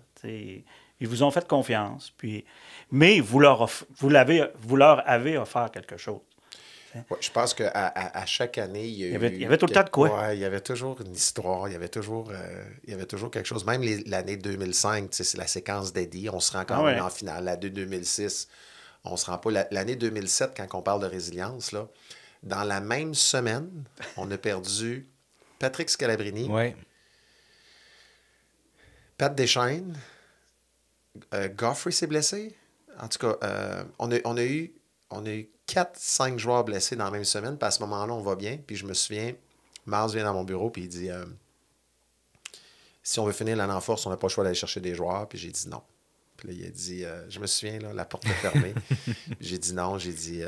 ils vous ont fait confiance, puis, mais vous leur, vous, l'avez, vous leur avez offert quelque chose. je pense qu'à à, chaque année, il y, avait, tout le temps de quoi. il y avait toujours une histoire, il y avait toujours, euh, il y avait toujours quelque chose. Même l'année 2005, c'est la séquence d'Eddie, on se rend quand ah même en finale. L'année 2006, on se rend pas. L'année 2007, quand on parle de résilience, là, dans la même semaine, on a perdu Patrick Scalabrini, Pat Deschaines, euh, Goffrey s'est blessé. En tout cas, euh, on, a, on, a, eu, on a 4-5 joueurs blessés dans la même semaine. Puis à ce moment-là, on va bien. Puis je me souviens, Mars vient dans mon bureau puis il dit euh, Si on veut finir l'année en force, on n'a pas le choix d'aller chercher des joueurs. Puis j'ai dit non. Puis il a dit Je me souviens, là, la porte est fermée. <laughs> j'ai dit non. J'ai dit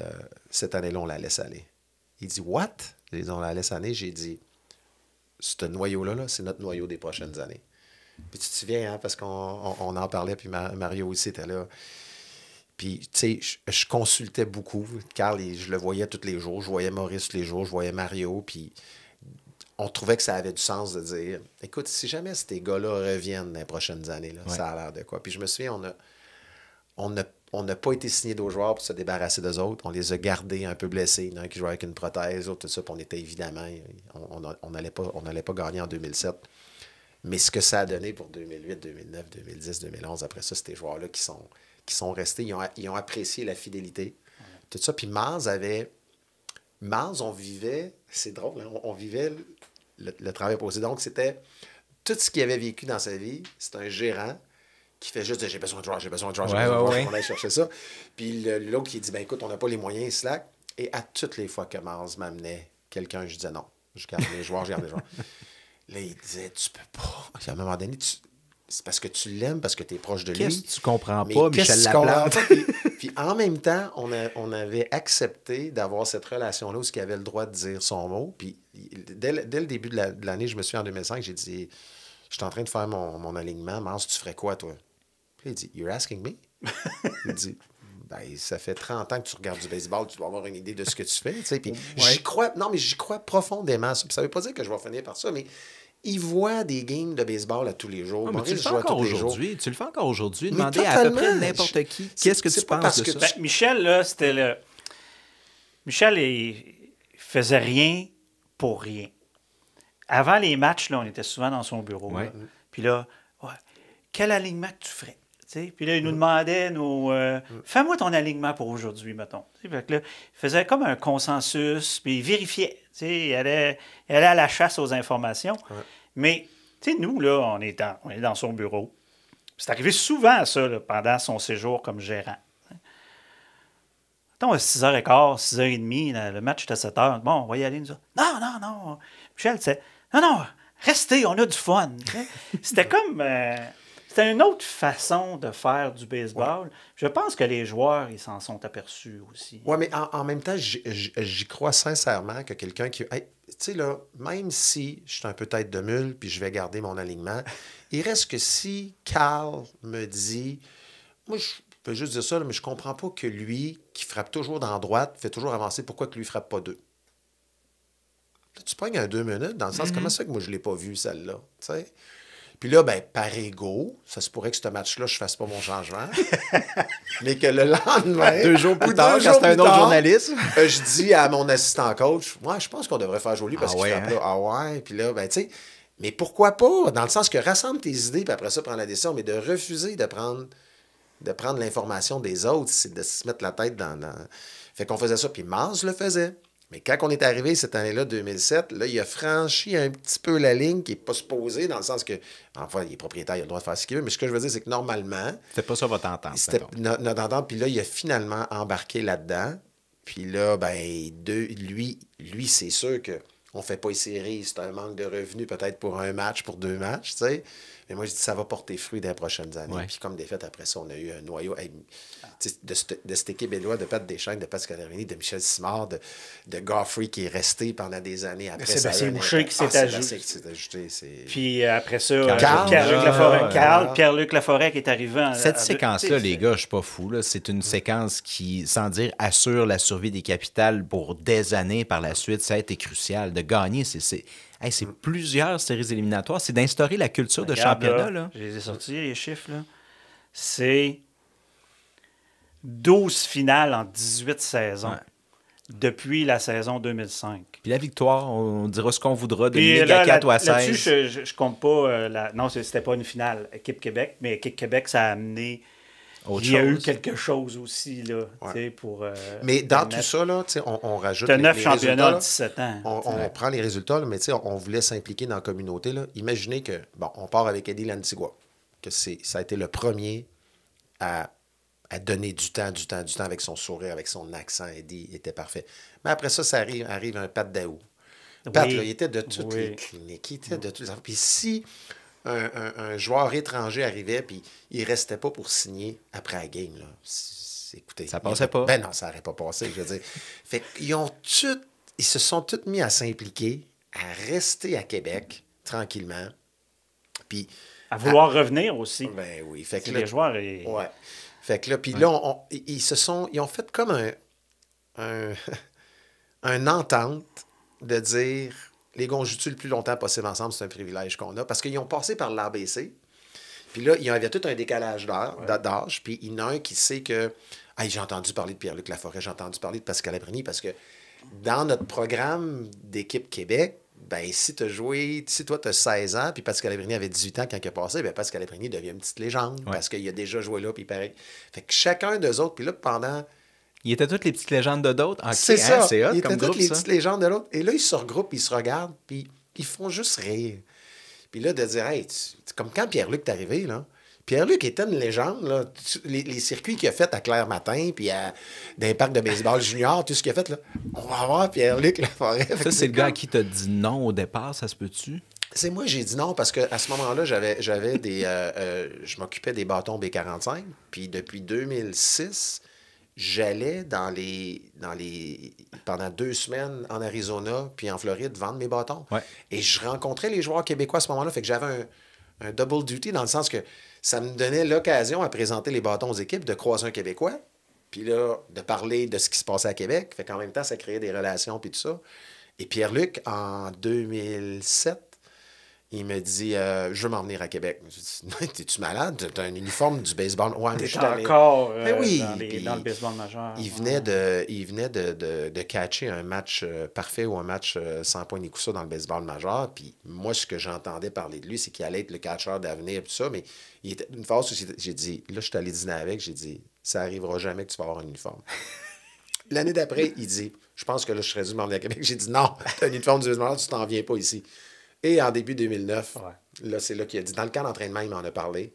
Cette année-là, on la laisse aller. Il dit What J'ai dit On la laisse aller. J'ai dit Ce noyau -là, c'est notre noyau des prochaines années. Puis tu te souviens, hein, parce qu'on en parlait, puis Mario aussi était là. Puis, tu sais, je, consultais beaucoup, Carl, je le voyais tous les jours. Je voyais Maurice tous les jours, je voyais Mario, puis on trouvait que ça avait du sens de dire écoute, si jamais ces gars-là reviennent dans les prochaines années, ça a l'air de quoi. Puis je me souviens, on a. On n'a pas été signé d'autres joueurs pour se débarrasser d'eux autres. On les a gardés un peu blessés. Il y qui jouait avec une prothèse, tout ça. Puis on était évidemment. On n'allait on, pas, pas gagner en 2007. Mais ce que ça a donné pour 2008, 2009, 2010, 2011, après ça, les joueurs-là qui sont, qui sont restés, ils ont, apprécié la fidélité, tout ça. Puis Mars avait. Mars, on vivait, c'est drôle, hein, on, vivait le, travail posé. Donc, c'était tout ce qu'il avait vécu dans sa vie. C'est un gérant qui fait juste j'ai besoin de joueurs, j'ai besoin de joueurs, on chercher ça. Puis l'autre qui dit ben écoute, on n'a pas les moyens, slack. Et à toutes les fois que Mars m'amenait quelqu'un, je disais non, je garde les joueurs, je garde les joueurs. <laughs> Là, il disait, tu peux pas. à un moment donné, c'est parce que tu l'aimes, parce que tu es proche de lui. tu comprends pas, Michel Laplante? <laughs> puis, en même temps, on, on avait accepté d'avoir cette relation-là où il avait le droit de dire son mot. Puis dès, le, début de, l'année, je me suis en 2005, j'ai dit, je suis en train de faire mon, alignement, Mars, tu ferais quoi, toi? Puis il dit, You're asking me? dit, ben, ça fait 30 ans que tu regardes du baseball, tu dois avoir une idée de ce que tu fais. j'y crois, non, mais j'y crois profondément. Ça ne veut pas dire que je vais finir par ça, mais il voit des games de baseball à tous les jours. Ah, tu, le fais encore aujourd'hui. Tu le fais encore aujourd'hui. Demandez à, à peu près n'importe qui qu'est-ce que tu penses de que ça. Ben, Michel, là, c'était le. Michel, il faisait rien pour rien. Avant les matchs, là, on était souvent dans son bureau. Puis là, ouais, quel alignement tu ferais? Puis là, il nous demandait, nos, euh, fais-moi ton alignement pour aujourd'hui, mettons. il faisait comme un consensus, puis il vérifiait. Il allait, à la chasse aux informations. tu Mais nous, là, on est dans, on est dans son bureau. C'est arrivé souvent, à ça, là, pendant son séjour comme gérant. attends 6h15, 6h30, le match était à 7h. Bon, on va y aller, nous Non, non, non. Michel, c'est, non, non, restez, on a du fun. C'était comme... Euh, c'est une autre façon de faire du baseball. Je pense que les joueurs, ils s'en sont aperçus aussi. Oui, mais en, même temps, j'y crois sincèrement que quelqu'un qui. tu sais, là, même si je suis un peu tête de mule puis je vais garder mon alignement, <laughs> il reste que si Carl me dit. Moi, je peux juste dire ça, mais je comprends pas que lui, qui frappe toujours dans droite, fait toujours avancer, pourquoi que lui frappe pas deux? tu prends un deux minutes, dans le sens, comment mm-hmm. ça que moi, je l'ai pas vu, celle-là? Tu sais? Puis là, ben, par ego, ça se pourrait que ce match-là, je fasse pas mon changement. <laughs> mais que le lendemain, deux jours plus tard, quand c'était un autre journaliste, euh, je dis à mon assistant coach, Moi, je pense qu'on devrait faire joli parce ah qu'il là, hein? ah ouais, puis là, ben, tu sais, mais pourquoi pas? Dans le sens que rassemble tes idées, puis après ça, prends la décision, mais de refuser de prendre, de prendre l'information des autres, c'est de se mettre la tête dans... Fait qu'on faisait ça, puis Mars le faisait. Mais quand on est arrivé cette année-là, 2007, là, il a franchi un petit peu la ligne qui n'est pas supposée, dans le sens que, enfin, les propriétaires ont le droit de faire ce qu'il veut, mais ce que je veux dire, c'est que normalement. C'était pas ça votre entente. C'était notre, entente, puis là, il a finalement embarqué là-dedans. Puis là, ben, deux, lui, lui c'est sûr qu'on ne fait pas les séries, c'est un manque de revenus peut-être pour un match, pour deux matchs, tu sais. Mais moi, je dis, ça va porter fruit dans les prochaines années. Puis comme des faits, après ça, on a eu un noyau de, de, équipe de Pat Deschamps, de Pat Scalarini, de Michel Simard, de, de qui est resté pendant des années après. C'est Boucher qui s'est ah, ajouté. Puis euh, après ça, euh, Pierre-Luc Laforêt, qui est arrivé en, Cette séquence-là, les gars, je ne suis pas fou. C'est une séquence qui, sans dire, assure la survie des capitales pour des années par la suite. Ça a été crucial de gagner. C'est c'est plusieurs séries éliminatoires. C'est d'instaurer la culture de championnat. Là, Je les ai sortis, chiffres. C'est 12 finales en 18 saisons. Depuis la saison 2005. Puis la victoire, on dira ce qu'on voudra de Ligue à ou à 16. Là-dessus, je, compte pas. Euh, la... Non, c'était pas une finale. Équipe Québec, mais Équipe Québec, ça a amené il y a eu quelque chose aussi, là, pour... Euh, mais dans tout ça, là, on, on rajoute... Tu 9 championnats de 17 ans. On, prend les résultats, là, mais on voulait s'impliquer dans la communauté. Là. Imaginez que, bon, on part avec Eddie Lantigua, que ça a été le premier à, donner du temps, du temps, du temps avec son sourire, avec son accent. Eddie était parfait. Mais après ça, ça arrive, arrive un Pat Daou. Pat, là, il était de toutes les cliniques, il était de tout Puis si un, joueur étranger arrivait, puis il restait pas pour signer après la game. Là. Écoutez, ça passait pas. Ben non, ça n'aurait pas passé, je veux <laughs> Fait ils ont ils se sont tous mis à s'impliquer, à rester à Québec tranquillement, puis à vouloir revenir aussi. Ben oui, fait que les joueurs. Fait que là, puis là, ils se sont, ils ont fait comme un, un <laughs> entente de dire les tu le plus longtemps possible ensemble, c'est un privilège qu'on a, parce qu'ils ont passé par l'ABC. Puis là, il y avait tout un décalage d'âge, puis il y en a un qui sait que j'ai entendu parler de Pierre-Luc Laforêt, j'ai entendu parler de Pascal Abrigny, parce que dans notre programme d'équipe Québec, ben si tu as joué, si toi tu as 16 ans, puis Pascal Abrigny avait 18 ans quand il est passé, ben Pascal Abrigny devient une petite légende parce qu'il a déjà joué là, puis pareil. Fait que chacun d'eux autres, puis là, pendant ils étaient toutes les petites légendes de d'autres. Okay, c'est ça. Hot ils étaient toutes les petites légendes de l'autre. Et là, ils se regroupent, ils se regardent, puis ils font juste rire. Puis là, de dire, hey, c'est comme quand Pierre-Luc est arrivé, là. Pierre-Luc était une légende. Là. Les, circuits qu'il a fait à Claire Matin, puis à, dans parcs de baseball junior, tout ce qu'il a fait, là. on va voir Pierre-Luc Laforêt. Ça, c'est le gars qui t'a dit non au départ, ça se peut-tu? C'est moi, j'ai dit non parce qu'à ce moment-là, j'avais, des, euh, euh, je m'occupais des bâtons B45. Puis depuis 2006, j'allais dans les, dans les, pendant deux semaines en Arizona puis en Floride vendre mes bâtons. Et je rencontrais les joueurs québécois à ce moment-là. Fait que j'avais un, double duty dans le sens que ça me donnait l'occasion à présenter les bâtons aux équipes, de croiser un Québécois, puis là, de parler de ce qui se passait à Québec. Fait qu'en même temps, ça créait des relations puis tout ça. Et Pierre-Luc, en 2007, il me dit euh, Je veux m'en venir à Québec. Je dis <laughs> T'es-tu malade T'as un uniforme du baseball Ouais, je encore euh, ben oui, dans, le baseball majeur. Il venait, de, il venait de, de, catcher un match euh, parfait ou un match sans points ni coussin dans le baseball majeur. Puis moi, ce que j'entendais parler de lui, c'est qu'il allait être le catcheur d'avenir et tout ça. Mais il était une fois, où j'ai dit Là, je suis allé dîner avec, j'ai dit Ça arrivera jamais que tu vas avoir un uniforme. <laughs> L'année d'après, il dit Je pense que là, je serais dû m'en à Québec. J'ai dit Non, <laughs> t'as un uniforme du baseball, tu t'en viens pas ici. Et en début 2009, c'est là qu'il a dit. Dans le camp d'entraînement, il m'en a parlé.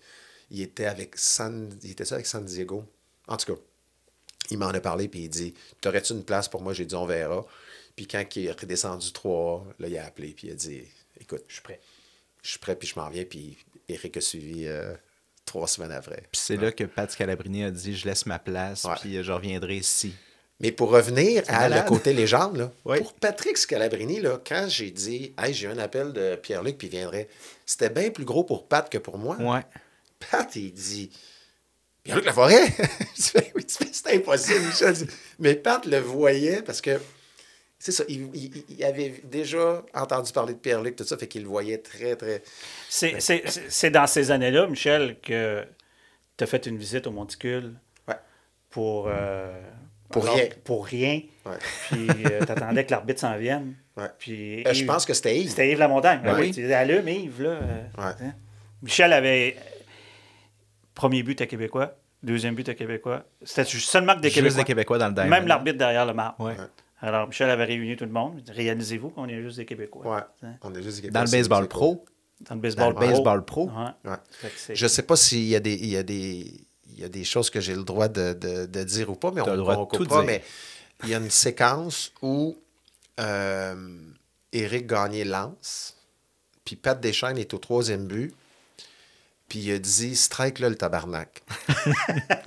Il était avec San, il était avec San Diego. En tout cas, il m'en a parlé, puis il dit T'aurais-tu une place pour moi J'ai dit On verra. Puis quand il est redescendu trois, là, il a appelé, puis il a dit Écoute, je suis prêt. Je suis prêt, puis je m'en viens. Puis Eric a suivi euh, trois semaines après. Puis c'est là que Pat Scalabrini a dit Je laisse ma place, puis je reviendrai ici. Mais pour revenir à le côté légende, là, pour Patrick Scalabrini, quand j'ai dit hey, j'ai un appel de Pierre-Luc puis il viendrait, c'était bien plus gros pour Pat que pour moi. Ouais. Pat, il dit Pierre-Luc Laforêt <laughs> Oui, c'est impossible, Michel. Mais Pat le voyait parce que c'est ça, il, avait déjà entendu parler de Pierre-Luc, tout ça, fait qu'il le voyait très, très. C'est, dans ces années-là, Michel, que tu as fait une visite au Monticule ouais. pour, euh, pour rien. Pour rien. Puis tu euh, <laughs> t'attendais que l'arbitre s'en vienne. Puis, euh, je pense que c'était Yves. C'était Yves Lamontagne. Ben oui. Tu disais, allume Yves, là. Hein? Michel avait premier but à Québécois, deuxième but à Québécois. C'était seulement que des Juste Québécois. des Québécois dans le dernier. Même l'arbitre derrière le marbre. Alors, Michel avait réuni tout le monde. Réalisez-vous qu'on est juste des Québécois. Hein? On est juste des Québécois. Dans le baseball pro. Dans le baseball pro. Baseball pro. Je ne sais pas s'il y a des il y a des choses que j'ai le droit de, dire ou pas, mais on ne coupe pas. Mais il y a une séquence où euh, Éric Gagné lance, puis Pat Deschaines est au troisième but, puis il a dit strike là le tabarnak.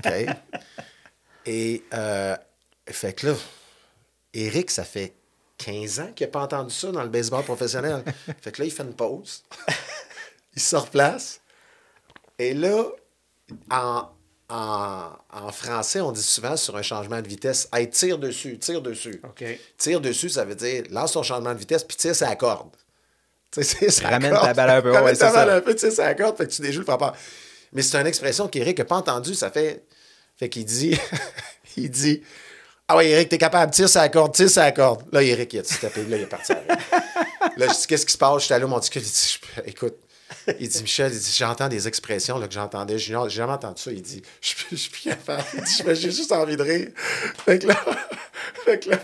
<laughs> Et euh, fait que là, Éric, ça fait 15 ans qu'il n'a pas entendu ça dans le baseball professionnel. <laughs> fait que là, il fait une pause. <laughs> il se replace. Et là, en, en, français, on dit souvent sur un changement de vitesse, hey, tire dessus, tire dessus. Tire dessus, ça veut dire lance ton changement de vitesse, puis tire sa corde. ça Ramène ta balle un peu. Ramène ta balle un peu, tu ça accorde, fait que tu déjoues le frappeur. Mais c'est une expression qu'Éric n'a pas entendue, ça fait. Fait qu'il dit. <laughs> il dit. Ah ouais, Éric, t'es capable, tire ça corde, tire ça corde. Là, Éric, il a tapé, là, il est parti. là, je dis, qu'est-ce qui se passe? suis allé au monticule, il dit, écoute, <laughs> Il dit, Michel, j'entends des expressions là, que j'entendais. J'ai jamais entendu ça. Il dit, je suis plus capable. Il dit, j'ai juste envie de rire. Fait que là, <laughs> fait que là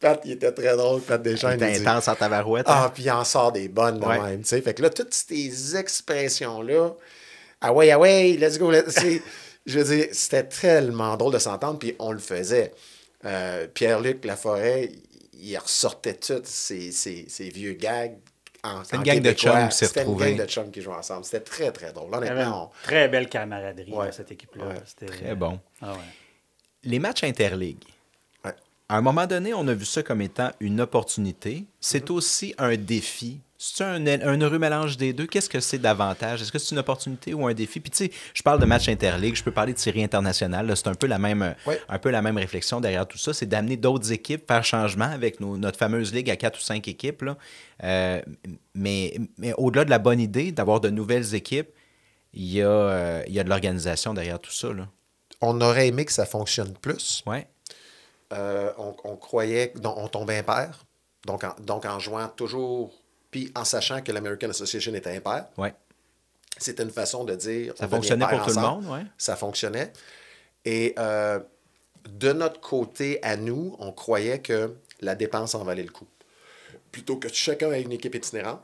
Pat, il était très drôle, Pat Il était intense en tabarouette. Ah, hein. puis il en sort des bonnes de même. Fait que là, toutes ces expressions-là, ah ouais, ah ouais, let's go. je veux dire, c'était tellement drôle de s'entendre, puis on le faisait. Euh, Pierre-Luc Laforêt, il ressortait tous ces, ces vieux gags c'était une, gang de chums qui s'est retrouvée. une gang de chums qui jouaient ensemble. C'était très, très drôle. Très belle camaraderie, dans cette équipe-là. Très bon. Ah Les matchs interligues. À un moment donné, on a vu ça comme étant une opportunité. C'est mhm. aussi un défi. C'est un, heureux mélange des deux. Qu'est-ce que c'est davantage? Est-ce que c'est une opportunité ou un défi? Puis tu sais, je parle de match interligue, je peux parler de série internationale. C'est un peu la même, euh, un peu la même réflexion derrière tout ça. C'est d'amener d'autres équipes, faire changement avec notre fameuse ligue à quatre ou cinq équipes. Euh, mais, mais au-delà de la bonne idée d'avoir de nouvelles équipes, il y a, euh, il y de l'organisation derrière tout ça. On aurait aimé que ça fonctionne plus. Ouais euh, on, croyait, qu'on tombait impair, donc en, donc en jouant toujours, puis en sachant que l'American Association était impair. Ouais. C'était une façon de dire. Ça fonctionnait pour tout le monde, Ça fonctionnait. Et euh, de notre côté, à nous, on croyait que la dépense en valait le coup. Plutôt que chacun ait une équipe itinérante,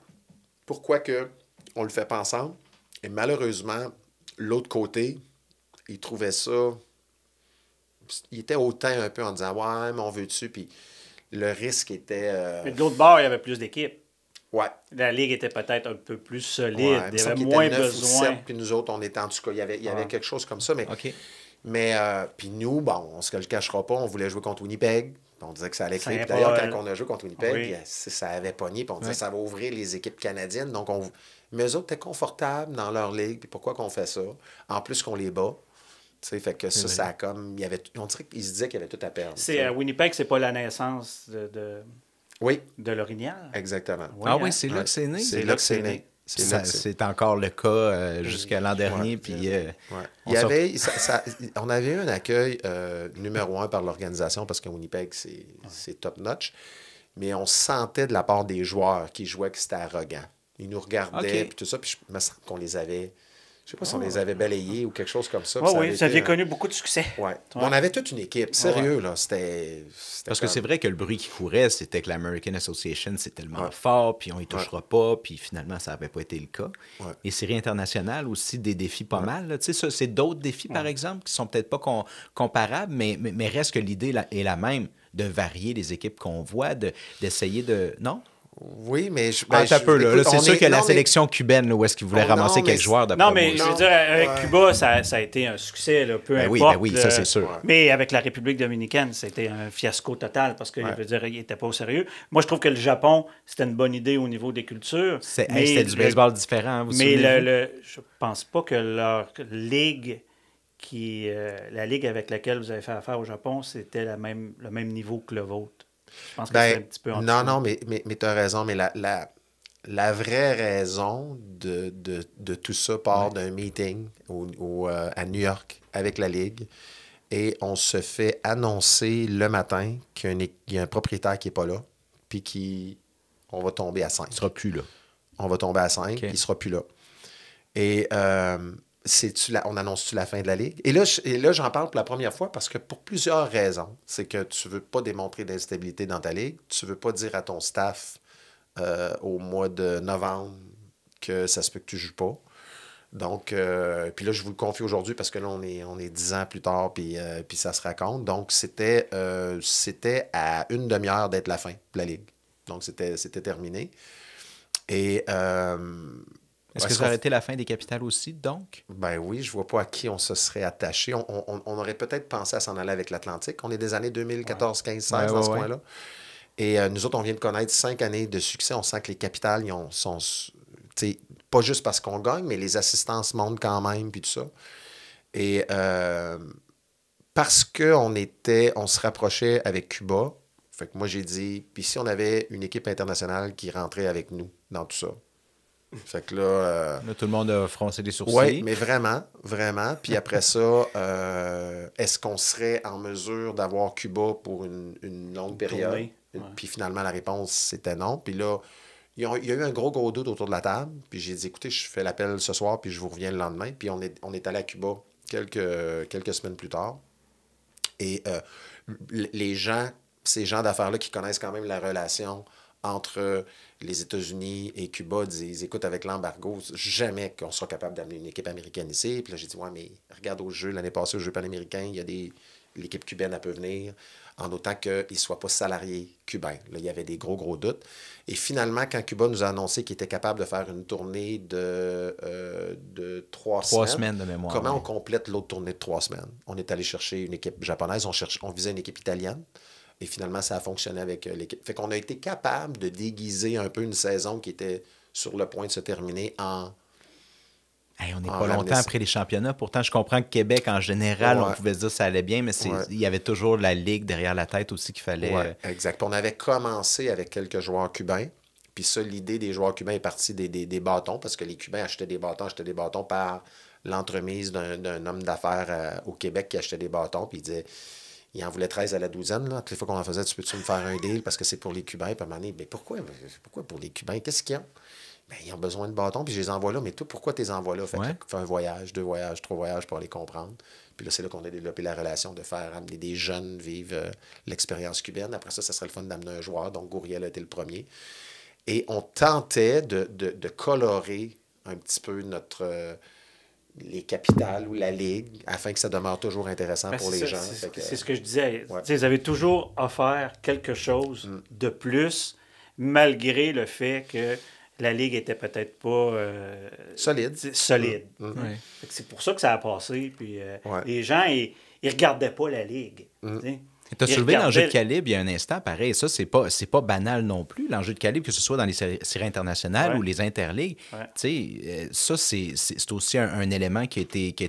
pourquoi que on le fait pas ensemble? Et malheureusement, l'autre côté, il trouvait ça il était hautain un peu en disant Ouais, mais on veut dessus. Puis le risque était. Euh... Puis de l'autre bord, il y avait plus d'équipes. Ouais. La ligue était peut-être un peu plus solide. il y avait moins besoin. puis nous autres, on était en tout cas. Il y avait, quelque chose comme ça. Mais, mais euh, puis nous, bon, on se le cachera pas, on voulait jouer contre Winnipeg. On disait que ça allait créer. D'ailleurs, quand on a joué contre Winnipeg, ça avait pogné. Puis on disait que ça va ouvrir les équipes canadiennes. Donc, on... mais eux autres étaient confortables dans leur ligue. Puis pourquoi qu'on fait ça? En plus qu'on les bat fait que ça, comme. Il avait, on dirait qu'ils se disaient qu'il y avait tout à perdre. C'est à Winnipeg, c'est pas la naissance de, de, oui. de l'orignal. Exactement. ah oui, c'est là que c'est né. C'est là que c'est né. C'est encore le cas euh, jusqu'à l'an dernier. puis, euh, avait, on avait eu un accueil euh, numéro un par l'organisation parce que Winnipeg, c'est top-notch. Mais on sentait de la part des joueurs qui jouaient que c'était arrogant. Ils nous regardaient, et tout ça. Puis je me sens qu'on les avait je sais pas si on les avait balayés ou quelque chose comme ça. Oui, ça oui, connu beaucoup de succès. On avait toute une équipe, sérieux, là. C'était. Parce que c'est vrai que le bruit qui courait, c'était que l'American Association, c'est tellement fort, puis on y touchera pas, puis finalement, ça n'avait pas été le cas. Et série internationale aussi, des défis pas mal. Tu sais, c'est d'autres défis, par exemple, qui sont peut-être pas comparables, mais, mais, reste que l'idée est la même de varier les équipes qu'on voit, d'essayer de, Non? Oui, mais je. Ben, ah, c'est sûr que la sélection cubaine, où est-ce qu'ils voulaient ramasser quelques joueurs d'après Non, mais je veux dire, euh, avec Cuba, ça, a été un succès, peu ben importe. Ben oui, ça, euh, c'est sûr. Mais avec la République dominicaine, c'était un fiasco total parce que, je dire, n'étaient pas au sérieux. Moi, je trouve que le Japon, c'était une bonne idée au niveau des cultures. C'était du baseball différent, vous Mais le, le, je pense pas que leur ligue qui. Euh, la ligue avec laquelle vous avez fait affaire au Japon, c'était le même niveau que le vôtre. Je pense que ben, c'est un petit peu Non, non, mais, mais, mais tu as raison, mais la, la, la vraie raison de, de, de tout ça part d'un meeting au, euh, à New York avec la Ligue et on se fait annoncer le matin qu'il y a un propriétaire qui n'est pas là, puis qui on va tomber à 5. Il ne sera plus là. On va tomber à 5, il ne sera plus là. Et euh, -tu on annonce-tu la fin de la Ligue? Et là, j'en parle pour la première fois parce que pour plusieurs raisons. C'est que tu ne veux pas démontrer d'instabilité dans ta Ligue. Tu ne veux pas dire à ton staff euh, au mois de novembre que ça se peut que tu ne joues pas. Donc, euh, puis là, je vous le confie aujourd'hui parce que là, on est, on est ans plus tard, puis, euh, puis ça se raconte. Donc, c'était, c'était à une demi-heure d'être la fin de la Ligue. Donc, c'était, c'était terminé. Et est-ce que ça aurait été la fin des capitales aussi, donc? Ben oui, je vois pas à qui on se serait attaché. On, aurait peut-être pensé à s'en aller avec l'Atlantique. On est des années 2014, 15, 16 dans ce point là Et euh, nous autres, on vient de connaître cinq années de succès. On sent que les capitales, ils ont, sont, pas juste parce qu'on gagne, mais les assistances montent quand même, puis tout ça. Et euh, parce qu'on était, on se rapprochait avec Cuba, fait moi j'ai dit, puis si on avait une équipe internationale qui rentrait avec nous dans tout ça, fait que euh, là, Tout le monde a froncé des sourcils. Oui, mais vraiment, vraiment. Puis après ça, euh, est-ce qu'on serait en mesure d'avoir Cuba pour une, longue période? Puis finalement, la réponse, c'était non. Puis là, il y a eu un gros, gros doute autour de la table. Puis j'ai dit, écoutez, je fais l'appel ce soir, puis je vous reviens le lendemain. Puis on est, on est allé à Cuba quelques, quelques semaines plus tard. Et euh, les gens, ces gens d'affaires-là qui connaissent quand même la relation entre les États-Unis et Cuba disent écoute, avec l'embargo, jamais qu'on soit capable d'amener une équipe américaine ici. Puis là, j'ai dit ouais, mais regarde au jeu, l'année passée, au jeu panaméricain, il y a des. L'équipe cubaine, a peut venir, en autant qu'ils ne soient pas salariés cubains. Là, il y avait des gros, gros doutes. Et finalement, quand Cuba nous a annoncé qu'il était capable de faire une tournée de, euh, de trois, semaines, comment on complète l'autre tournée de trois semaines? On est allé chercher une équipe japonaise, on, cherche, on visait une équipe italienne. Et finalement, ça a fonctionné avec euh, l'équipe. Fait qu'on a été capable de déguiser un peu une saison qui était sur le point de se terminer en. on n'est pas longtemps après les championnats. Pourtant, je comprends que Québec, en général, on pouvait se dire que ça allait bien, mais il y avait toujours la Ligue derrière la tête aussi qu'il fallait. Euh, exact. On avait commencé avec quelques joueurs cubains. Puis ça, l'idée des joueurs cubains est partie des, bâtons, parce que les Cubains achetaient des bâtons, achetaient des bâtons par l'entremise d'un homme d'affaires euh, au Québec qui achetait des bâtons. Puis il disait il en voulait 13 à la douzaine. Là. Toutes les fois qu'on en faisait, tu peux-tu me faire un deal parce que c'est pour les Cubains? Puis à un moment mais pourquoi? pourquoi pour les Cubains? Qu'est-ce qu'ils ont? Ben, ils ont besoin de bâtons, puis je les envoie là. Mais toi, pourquoi tu les envoies là? Fait un voyage, deux voyages, trois voyages pour les comprendre. Puis là, c'est là qu'on a développé la relation de faire amener des jeunes vivre euh, l'expérience cubaine. Après ça, ça serait le fun d'amener un joueur. Donc, Gouriel a été le premier. Et on tentait de, colorer un petit peu notre. Euh, les capitales ou la ligue afin que ça demeure toujours intéressant ben, pour les gens. C'est ce que je disais. Ils Vous toujours offert quelque chose mm. de plus malgré le fait que la ligue était peut-être pas euh, solide. solide. Mm. Mm. C'est pour ça que ça a passé. Puis, euh, Les gens, ils, ne regardaient pas la ligue. Tu as soulevé l'enjeu de calibre il y a un instant, pareil. Ça, c'est pas, pas banal non plus. L'enjeu de calibre, que ce soit dans les séries internationales ou les interligues, euh, ça, c'est aussi un, élément qui a été, qui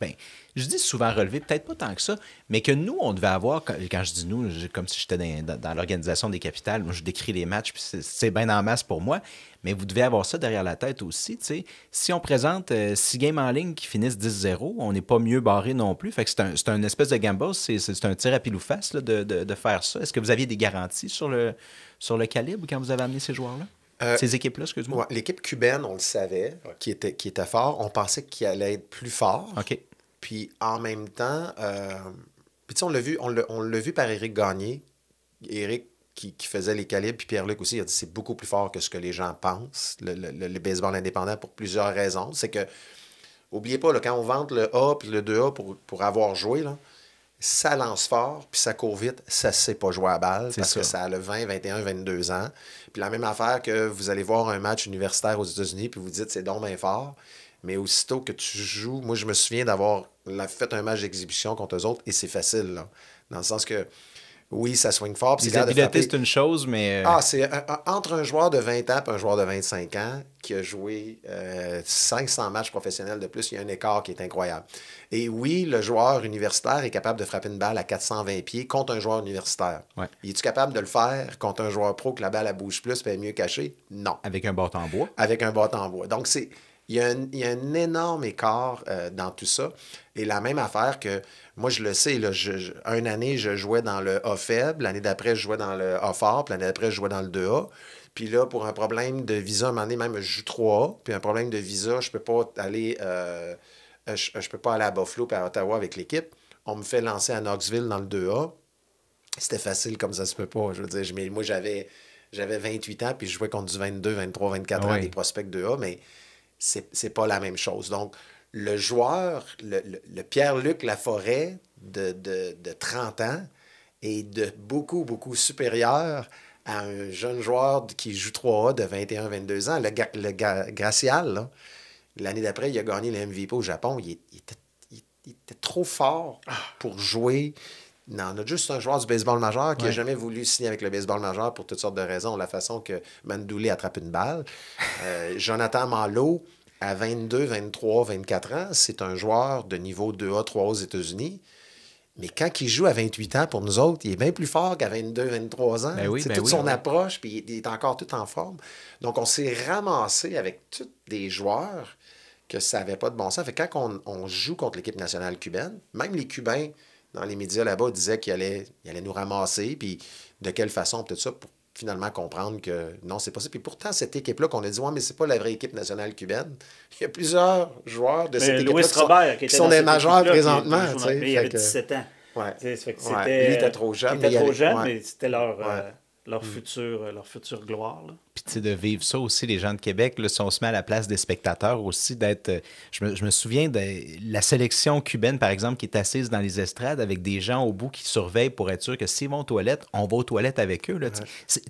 ben, je dis souvent relevé, peut-être pas tant que ça, mais que nous, on devait avoir, quand, je dis nous, comme si j'étais dans, l'organisation des capitales, je décris les matchs, puis c'est bien en masse pour moi, mais vous devez avoir ça derrière la tête aussi. Si on présente euh, six games en ligne qui finissent 10-0, on n'est pas mieux barré non plus. Fait que c'est un, espèce de gamble, c'est un tir à pile ou face de, faire ça. Est-ce que vous aviez des garanties sur le, sur le calibre quand vous avez amené ces joueurs-là? Euh, ces équipes-là, excuse-moi. L'équipe cubaine, on le savait, qui, était, qui était fort. On pensait qu'il allait être plus fort. OK. Puis en même temps, euh, puis on l'a vu, on l'a vu par Eric Gagné. Eric qui, faisait les calibres, puis Pierre-Luc aussi, il a dit c'est beaucoup plus fort que ce que les gens pensent, le, baseball indépendant, pour plusieurs raisons. C'est que, oubliez pas, quand on vante le A puis le 2A pour, avoir joué, là, ça lance fort, puis ça court vite, ça ne sait pas jouer à balle parce que ça a le 20, 21, 22 ans. Puis la même affaire que vous allez voir un match universitaire aux États-Unis, puis vous dites c'est donc bien fort. Mais aussitôt que tu joues, moi je me souviens d'avoir fait un match d'exhibition contre eux autres et c'est facile. Là, dans le sens que oui, ça swing fort. Les habiletés, c'est une chose, mais. Euh, ah, c'est euh, euh, entre un joueur de 20 ans et un joueur de 25 ans qui a joué 500 matchs professionnels de plus, il y a un écart qui est incroyable. Et oui, le joueur universitaire est capable de frapper une balle à 420 pieds contre un joueur universitaire. Ouais. Es-tu capable de le faire contre un joueur pro que la balle à bouge plus et est mieux cachée? Non. Avec un bâton en bois? Avec un bâton en bois. Donc, c'est. Il y, a un, y, a un, énorme écart dans tout ça. Et la même affaire que moi, je le sais. Là, je, une année, je jouais dans le A faible. L'année d'après, je jouais dans le A fort. Puis l'année d'après, je jouais dans le 2A. Puis là, pour un problème de visa, un moment donné, même, je joue 3A. Puis un problème de visa, je peux pas aller... Euh, je, peux pas aller à Buffalo puis à Ottawa avec l'équipe. On me fait lancer à Knoxville dans le 2A. C'était facile comme ça se peut pas. Je veux dire, mais moi, j'avais j'avais 28 ans, puis je jouais contre du 22, 23, 24 ans des prospects 2A, mais c'est pas la même chose. Donc, le joueur, le, Pierre-Luc Laforêt de, de, 30 ans, est de beaucoup, beaucoup supérieur à un jeune joueur qui joue 3A de 21-22 ans, le, Gracial. L'année d'après, il a gagné le MVP au Japon. Il, était, trop fort pour jouer. Non, on a juste un joueur du baseball majeur qui n'a jamais voulu signer avec le baseball majeur pour toutes sortes de raisons. La façon que Mandouli attrape une balle. Euh, Jonathan Malo, à 22, 23, 24 ans, c'est un joueur de niveau 2A, 3 aux États-Unis. Mais quand il joue à 28 ans, pour nous autres, il est bien plus fort qu'à 22, 23 ans. Ben c'est ben toute son approche, puis il est encore tout en forme. Donc, on s'est ramassé avec tous des joueurs que ça n'avait pas de bon sens. Fait quand on, joue contre l'équipe nationale cubaine, même les Cubains, dans les médias là-bas, disaient qu'ils allaient, nous ramasser, puis de quelle façon, peut-être ça, finalement comprendre que non, c'est pas ça. Puis pourtant, cette équipe-là, qu'on a dit, ouais, mais c'est pas la vraie équipe nationale cubaine. <laughs> Il y a plusieurs joueurs de cette équipe-là qui sont, Robert, qui sont des majeurs présentement. il avait 17 ans. Ouais. Lui, il était trop jeune. Il était trop jeune, mais c'était leur. Euh, leur, futur, mm. future, euh, leur futur gloire. Puis tu de vivre ça aussi, les gens de Québec, là, si on se met à la place des spectateurs aussi, d'être. Euh, je me, je me, souviens de la sélection cubaine, par exemple, qui est assise dans les estrades avec des gens au bout qui surveillent pour être sûr que s'ils vont aux toilettes, on va aux toilettes avec eux. Là,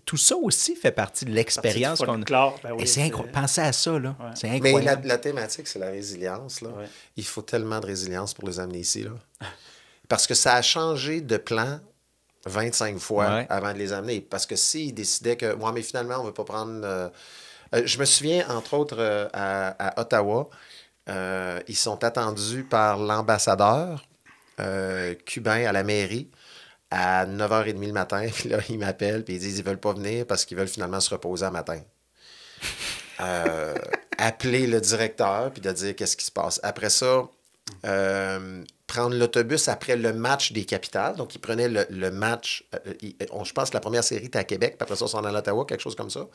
Tout ça aussi fait partie de l'expérience qu'on a. Ben c'est incroyable. Pensez à ça, là. C'est incroyable. Mais la, thématique, c'est la résilience. Là. Il faut tellement de résilience pour les amener ici. Là. Parce que ça a changé de plan 25 fois avant de les amener. Parce que s'ils décidaient que, moi, mais finalement, on ne veut pas prendre. Euh, euh, je me souviens, entre autres, euh, à, Ottawa, ils sont attendus par l'ambassadeur cubain à la mairie à 9h30 le matin. <laughs> Puis là, ils m'appellent, puis ils disent ils veulent pas venir parce qu'ils veulent finalement se reposer à matin. <laughs> appeler le directeur, puis de dire qu'est-ce qui se passe. Après ça, euh, prendre l'autobus après le match des capitales. Donc, ils prenaient le, match. Euh, euh, euh, je pense que la première série était à Québec, puis après ça, on s'en à Ottawa, quelque chose comme ça.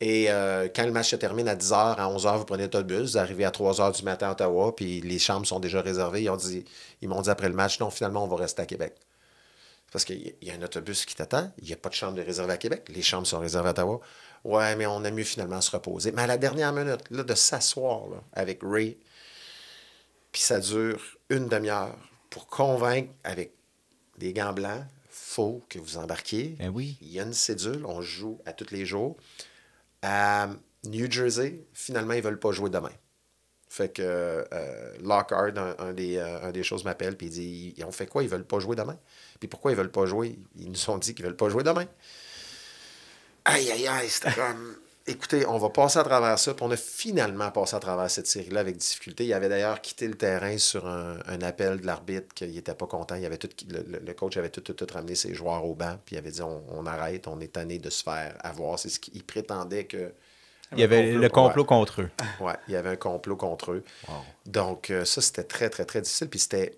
Et quand le match se termine à 10h, à 11h, vous prenez l'autobus, vous arrivez à 3h du matin à Ottawa, puis les chambres sont déjà réservées. Ils, ont dit, ils m'ont dit après le match, non, finalement, on va rester à Québec. Parce qu'il y, a un autobus qui t'attend, il n'y a pas de chambre de réservée à Québec, les chambres sont réservées à Ottawa. Ouais, mais on a mieux finalement se reposer. Mais à la dernière minute, de s'asseoir avec Ray, puis ça dure une demi-heure pour convaincre avec des gants blancs, faut que vous embarquiez. Ben oui. Il y a une cédule, on joue à tous les jours. À New Jersey, finalement, ils ne veulent pas jouer demain. Fait que euh, Lockhart, euh, un, des, choses m'appelle, puis il dit Ils ont fait quoi Ils veulent pas jouer demain Puis pourquoi ils veulent pas jouer Ils nous ont dit qu'ils veulent pas jouer demain. Aïe, aïe, aïe, c'était comme. <laughs> écoutez, on va passer à travers ça. Puis on a finalement passé à travers cette série-là avec difficulté. Il avait d'ailleurs quitté le terrain sur un, appel de l'arbitre qu'il n'était pas content. Il avait tout, le, coach avait tout, tout, tout, ramené ses joueurs au banc. Puis il avait dit on, arrête, on est tanné de se faire avoir. C'est ce qu'il prétendait que. Il y avait le complot contre eux. Oui, il y avait un complot contre eux. Donc, euh, ça, c'était très, très, très difficile. Puis c'était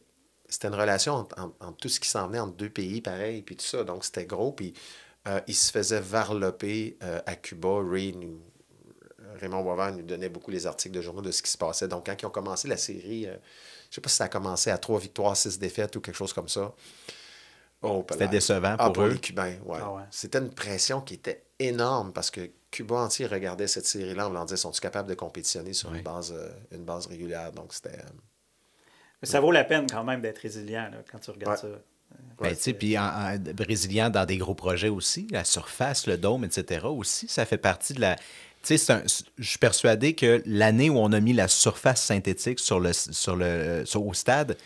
c'était une relation entre, tout ce qui s'en venait entre deux pays, pareil, puis tout ça. Donc, c'était gros. Puis ils euh, il se faisait varloper euh, à Cuba. Raymond Boisvert nous donnait beaucoup les articles de journaux de ce qui se passait. Donc, quand ils ont commencé la série, euh, je ne sais pas si ça a commencé à trois victoires, six défaites ou quelque chose comme ça. Oh, c'était décevant ah, pour, les Cubains, ah, ouais. C'était une pression qui était énorme parce que Cuba entier regardait cette série-là en leur disant sont-ils capables de compétitionner sur une, base, une base régulière Donc, c'était. ça vaut la peine quand même d'être résilient quand tu regardes ça. Ben, puis en, dans des gros projets aussi, la surface, le dôme, etc. aussi, ça fait partie de la. Tu sais, je suis persuadé que l'année où on a mis la surface synthétique sur le, sur le, au stade,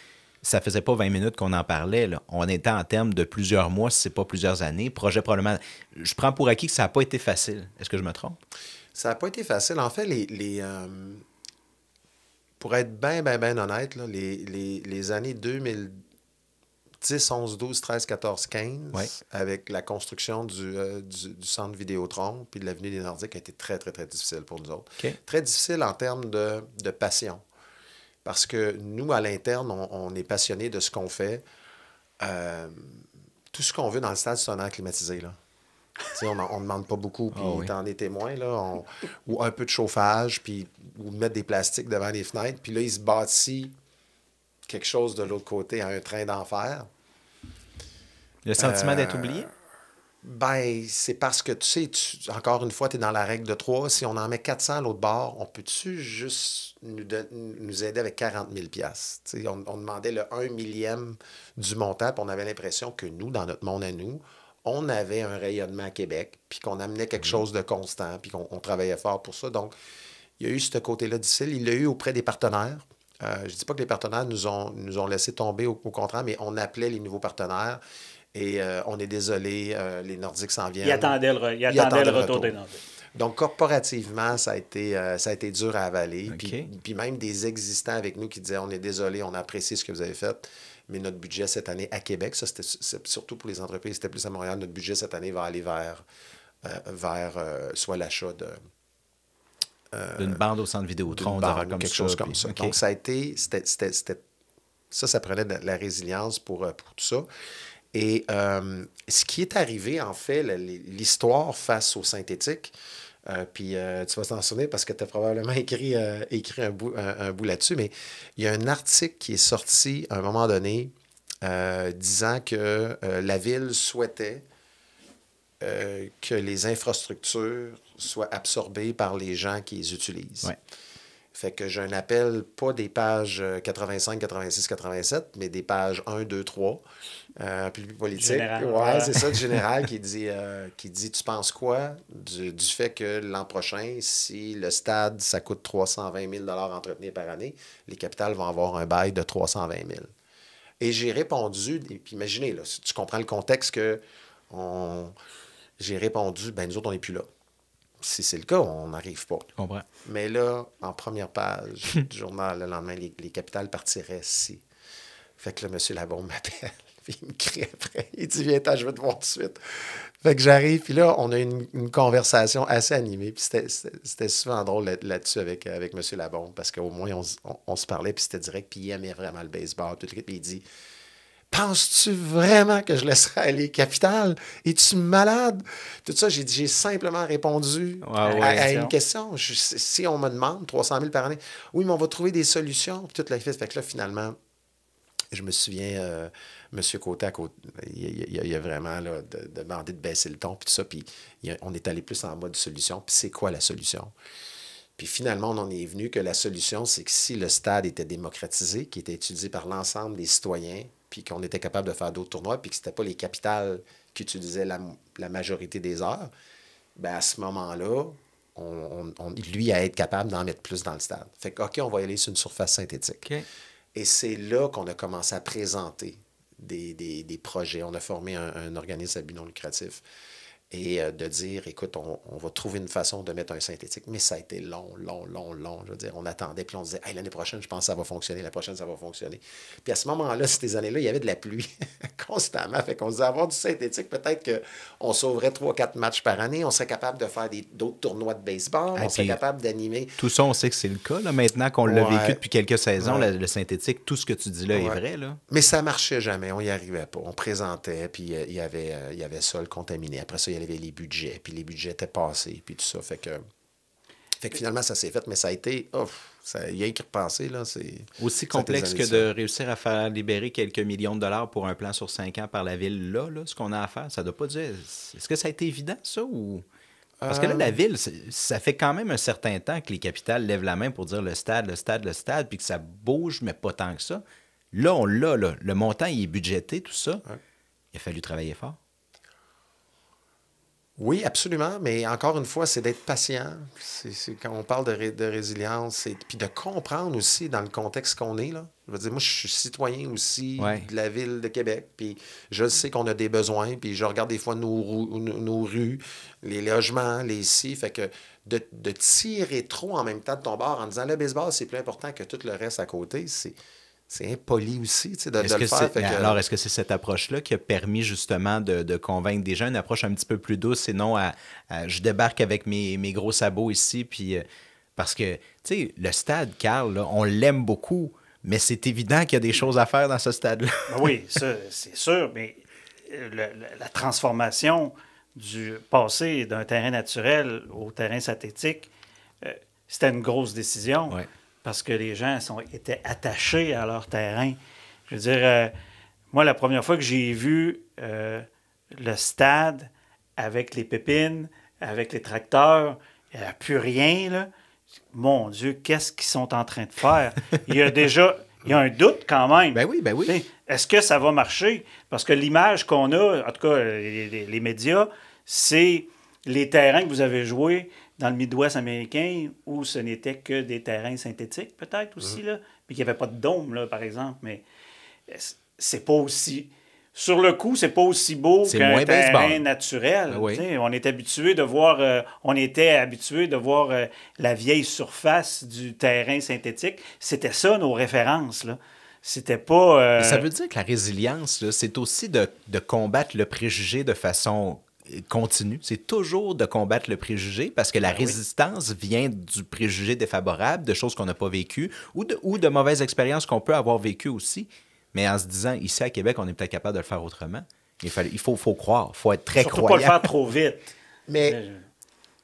ça faisait pas 20 minutes qu'on en parlait. On était en termes de plusieurs mois, si ce n'est pas plusieurs années. Projet probablement. Je prends pour acquis que ça n'a pas été facile. Est-ce que je me trompe? Ça n'a pas été facile. En fait, les. Euh, pour être bien, bien, bien honnête, les, les années 2000 10, 11, 12, 13, 14, 15, avec la construction euh, du, centre Vidéotron puis de l'avenue des Nordiques a été très, très, très difficile pour nous autres. Très difficile en termes de, passion. Parce que nous, à l'interne, on, est passionné de ce qu'on fait. Euh, tout ce qu'on veut dans le stade, c'est climatisé. Là. on ne demande pas beaucoup, ah puis oh, oui. t'en témoin. Là, ou un peu de chauffage, puis ou mettre des plastiques devant les fenêtres. Puis là, il se bâtit quelque chose de l'autre côté, un train d'enfer. Le sentiment d'être oublié? Euh, ben, c'est parce que, tu sais, encore une fois, tu es dans la règle de trois. Si on en met 400 à l'autre bord, on peut-tu juste nous, nous, aider avec 40 000 on, on demandait le 1 millième du montant, puis on avait l'impression que nous, dans notre monde à nous, on avait un rayonnement à Québec, puis qu'on amenait quelque mmh. chose de constant, puis qu'on travaillait fort pour ça. Donc, il y a eu ce côté-là difficile. Il l'a eu auprès des partenaires. Euh, je ne dis pas que les partenaires nous ont, nous ont laissé tomber au, au contraire, mais on appelait les nouveaux partenaires. Et euh, on est désolé, euh, les Nordiques s'en viennent. Ils attendaient le, retour, des Nordiques. Donc, corporativement, ça a été, euh, ça a été dur à avaler. Puis, même des existants avec nous qui disaient On est désolé, on apprécie ce que vous avez fait, mais notre budget cette année à Québec, ça c'était surtout pour les entreprises, c'était plus à Montréal, notre budget cette année va aller vers, vers soit l'achat de. D'une bande au centre Vidéotron, bande, quelque chose comme ça. Donc, ça a été. C'était, ça, ça prenait de la résilience pour, pour tout ça. Et euh, ce qui est arrivé, en fait, l'histoire face au synthétique, euh, puis euh, tu vas t'en souvenir parce que tu as probablement <laughs> écrit, écrit un bout, un, bout là-dessus, mais il y a un article qui est sorti à un moment donné disant que la ville souhaitait que les infrastructures soient absorbées par les gens qui les utilisent. Fait que j'ai un appel, pas des pages 85, 86, 87, mais des pages 1, 2, 3, euh, public politique. Général, ouais, c'est ça, le <laughs> général qui dit, euh, qui dit Tu penses quoi du, fait que l'an prochain, si le stade, ça coûte 320 000 entretenir par année, les capitales vont avoir un bail de 320 000 Et j'ai répondu, et puis imaginez, si tu comprends le contexte que on... j'ai répondu ben, Nous autres, on n'est plus là. Si c'est le cas, on n'arrive pas. Mais là, en première page <laughs> du journal, le lendemain, les, capitales partiraient si. Fait que là, M. Labombe m'appelle. <laughs> Puis il me crie après. Il dit Viens, je vais te voir tout de suite. Fait que j'arrive. Puis là, on a une, une conversation assez animée. Puis c'était souvent drôle là-dessus avec, avec M. Labombe parce qu'au moins, on, se parlait. Puis c'était direct. Puis il aimait vraiment le baseball. Tout puis il dit Penses-tu vraiment que je laisserai aller Capital? Es-tu malade? Tout ça, j'ai simplement répondu à, une question. si on me demande 300 000 par année, oui, mais on va trouver des solutions. Puis toute la fait que là, finalement, je me souviens, euh, Monsieur M. Côté, côté il, a vraiment là, de, demandé de baisser le ton, puis tout ça, puis on est allé plus en mode solution, puis c'est quoi la solution? Puis finalement, on en est venu que la solution, c'est que si le stade était démocratisé, qui était étudié par l'ensemble des citoyens, puis qu'on était capable de faire d'autres tournois, puis que c'était pas les capitales qui utilisaient la, majorité des heures, ben à ce moment-là, on, lui à être capable d'en mettre plus dans le stade. Fait que, OK, on va aller sur une surface synthétique. Et c'est là qu'on a commencé à présenter des, projets. On a formé un, organisme à but non lucratif et euh, de dire, écoute, on, va trouver une façon de mettre un synthétique. Mais ça a été long, long, long, long. Je veux dire, on attendait, puis on disait, l'année prochaine, je pense que ça va fonctionner, la prochaine, ça va fonctionner. Puis à ce moment-là, <laughs> ces années-là, il y avait de la pluie <laughs> constamment. Fait qu'on disait, avoir du synthétique, peut-être que on sauverait trois, quatre matchs par année, on serait capable de faire d'autres tournois de baseball, ah, on serait capable d'animer. Tout ça, on sait que c'est le cas, maintenant qu'on l'a vécu depuis quelques saisons, le synthétique, tout ce que tu dis là est vrai. Mais ça marchait jamais, on n'y arrivait pas. On présentait, puis euh, il y avait, euh, il y avait ça, contaminé. Après ça, il y avait les budgets, puis les budgets étaient passés, puis tout ça. Fait que, fait que finalement, ça s'est fait, mais ça a été. il y a qui repenser, là. C'est, Aussi complexe que de réussir à faire libérer quelques millions de dollars pour un plan sur cinq ans par la ville, là, là ce qu'on a à faire, ça doit pas dire. Est-ce que ça a été évident, ça, ou. Parce que là, la euh. ville, ça fait quand même un certain temps que les capitales lèvent la main pour dire le stade, le stade, le stade, puis que ça bouge, mais pas tant que ça. Là, on l'a, Le montant, il est budgété, tout ça. Il a fallu travailler fort. Oui, absolument, mais encore une fois, c'est d'être patient. C'est, quand on parle de, de résilience, c'est puis de comprendre aussi dans le contexte qu'on est. Là. Je veux dire, moi, je suis citoyen aussi de la ville de Québec, puis je sais qu'on a des besoins, puis je regarde des fois nos, rues, les logements, les ici fait que de, de, tirer trop en même temps de ton bord en disant le baseball, c'est plus important que tout le reste à côté, c'est, c'est impoli aussi de, de le faire. Alors, est-ce que c'est cette approche-là qui a permis justement de, convaincre des gens, une approche un petit peu plus douce sinon à, je débarque avec mes, gros sabots ici, puis. Euh, parce que, tu sais, le stade, Carl, on l'aime beaucoup, mais c'est évident qu'il y a des choses à faire dans ce stade-là. <laughs> Ben oui, c'est sûr, mais euh, la transformation du passé d'un terrain naturel au terrain synthétique, euh, c'était une grosse décision parce que les gens étaient attachés à leur terrain. Je veux dire, euh, moi, la première fois que j'ai vu euh, le stade avec les pépines, avec les tracteurs, il n'y a plus rien, là. Mon Dieu, qu'est-ce qu'ils sont en train de faire? Il y a déjà... Il y un doute quand même. Ben oui, ben oui. Est-ce que ça va marcher? Parce que l'image qu'on a, en tout cas les, les médias, c'est les terrains que vous avez joués, dans le Midwest américain où ce n'était que des terrains synthétiques, peut-être aussi, mhm. là, puis qu'il n'y avait pas de dôme, là, par exemple. Mais c'est pas aussi. Sur le coup, c'est pas aussi beau qu'un terrain naturel. Ben on est habitué de voir, euh, on était habitué de voir euh, la vieille surface du terrain synthétique. C'était ça nos références. Là c'était pas. Euh, ça veut dire que la résilience, c'est aussi de, de, combattre le préjugé de façon continue, c'est toujours de combattre le préjugé parce que la ben résistance vient du préjugé défavorable, de choses qu'on n'a pas vécues ou de, ou de mauvaises expériences qu'on peut avoir vécues aussi. Mais en se disant, ici à Québec, on est peut-être capable de le faire autrement. Il, fallait, il faut, faut croire, il faut être très Surtout pas le faire trop vite. <laughs> Mais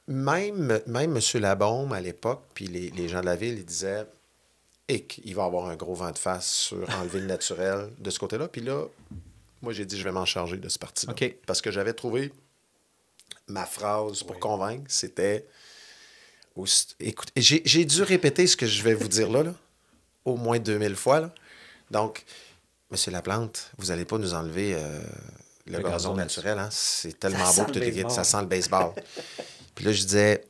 même, même M. Labaume, à l'époque, puis les, gens de la ville, ils disaient et il va avoir un gros vent de face sur <laughs> enlever le naturel de ce côté-là. Puis là, moi, j'ai dit, je vais m'en charger de ce parti-là. Parce que j'avais trouvé ma phrase pour convaincre, c'était. Écoute, j'ai dû répéter ce que je vais vous dire là, au moins 2000 fois. Là. Donc, Monsieur Laplante, vous n'allez pas nous enlever euh, le, gazon, naturel. Hein? C'est tellement beau, que ça sent le baseball. <laughs> Puis là, je disais,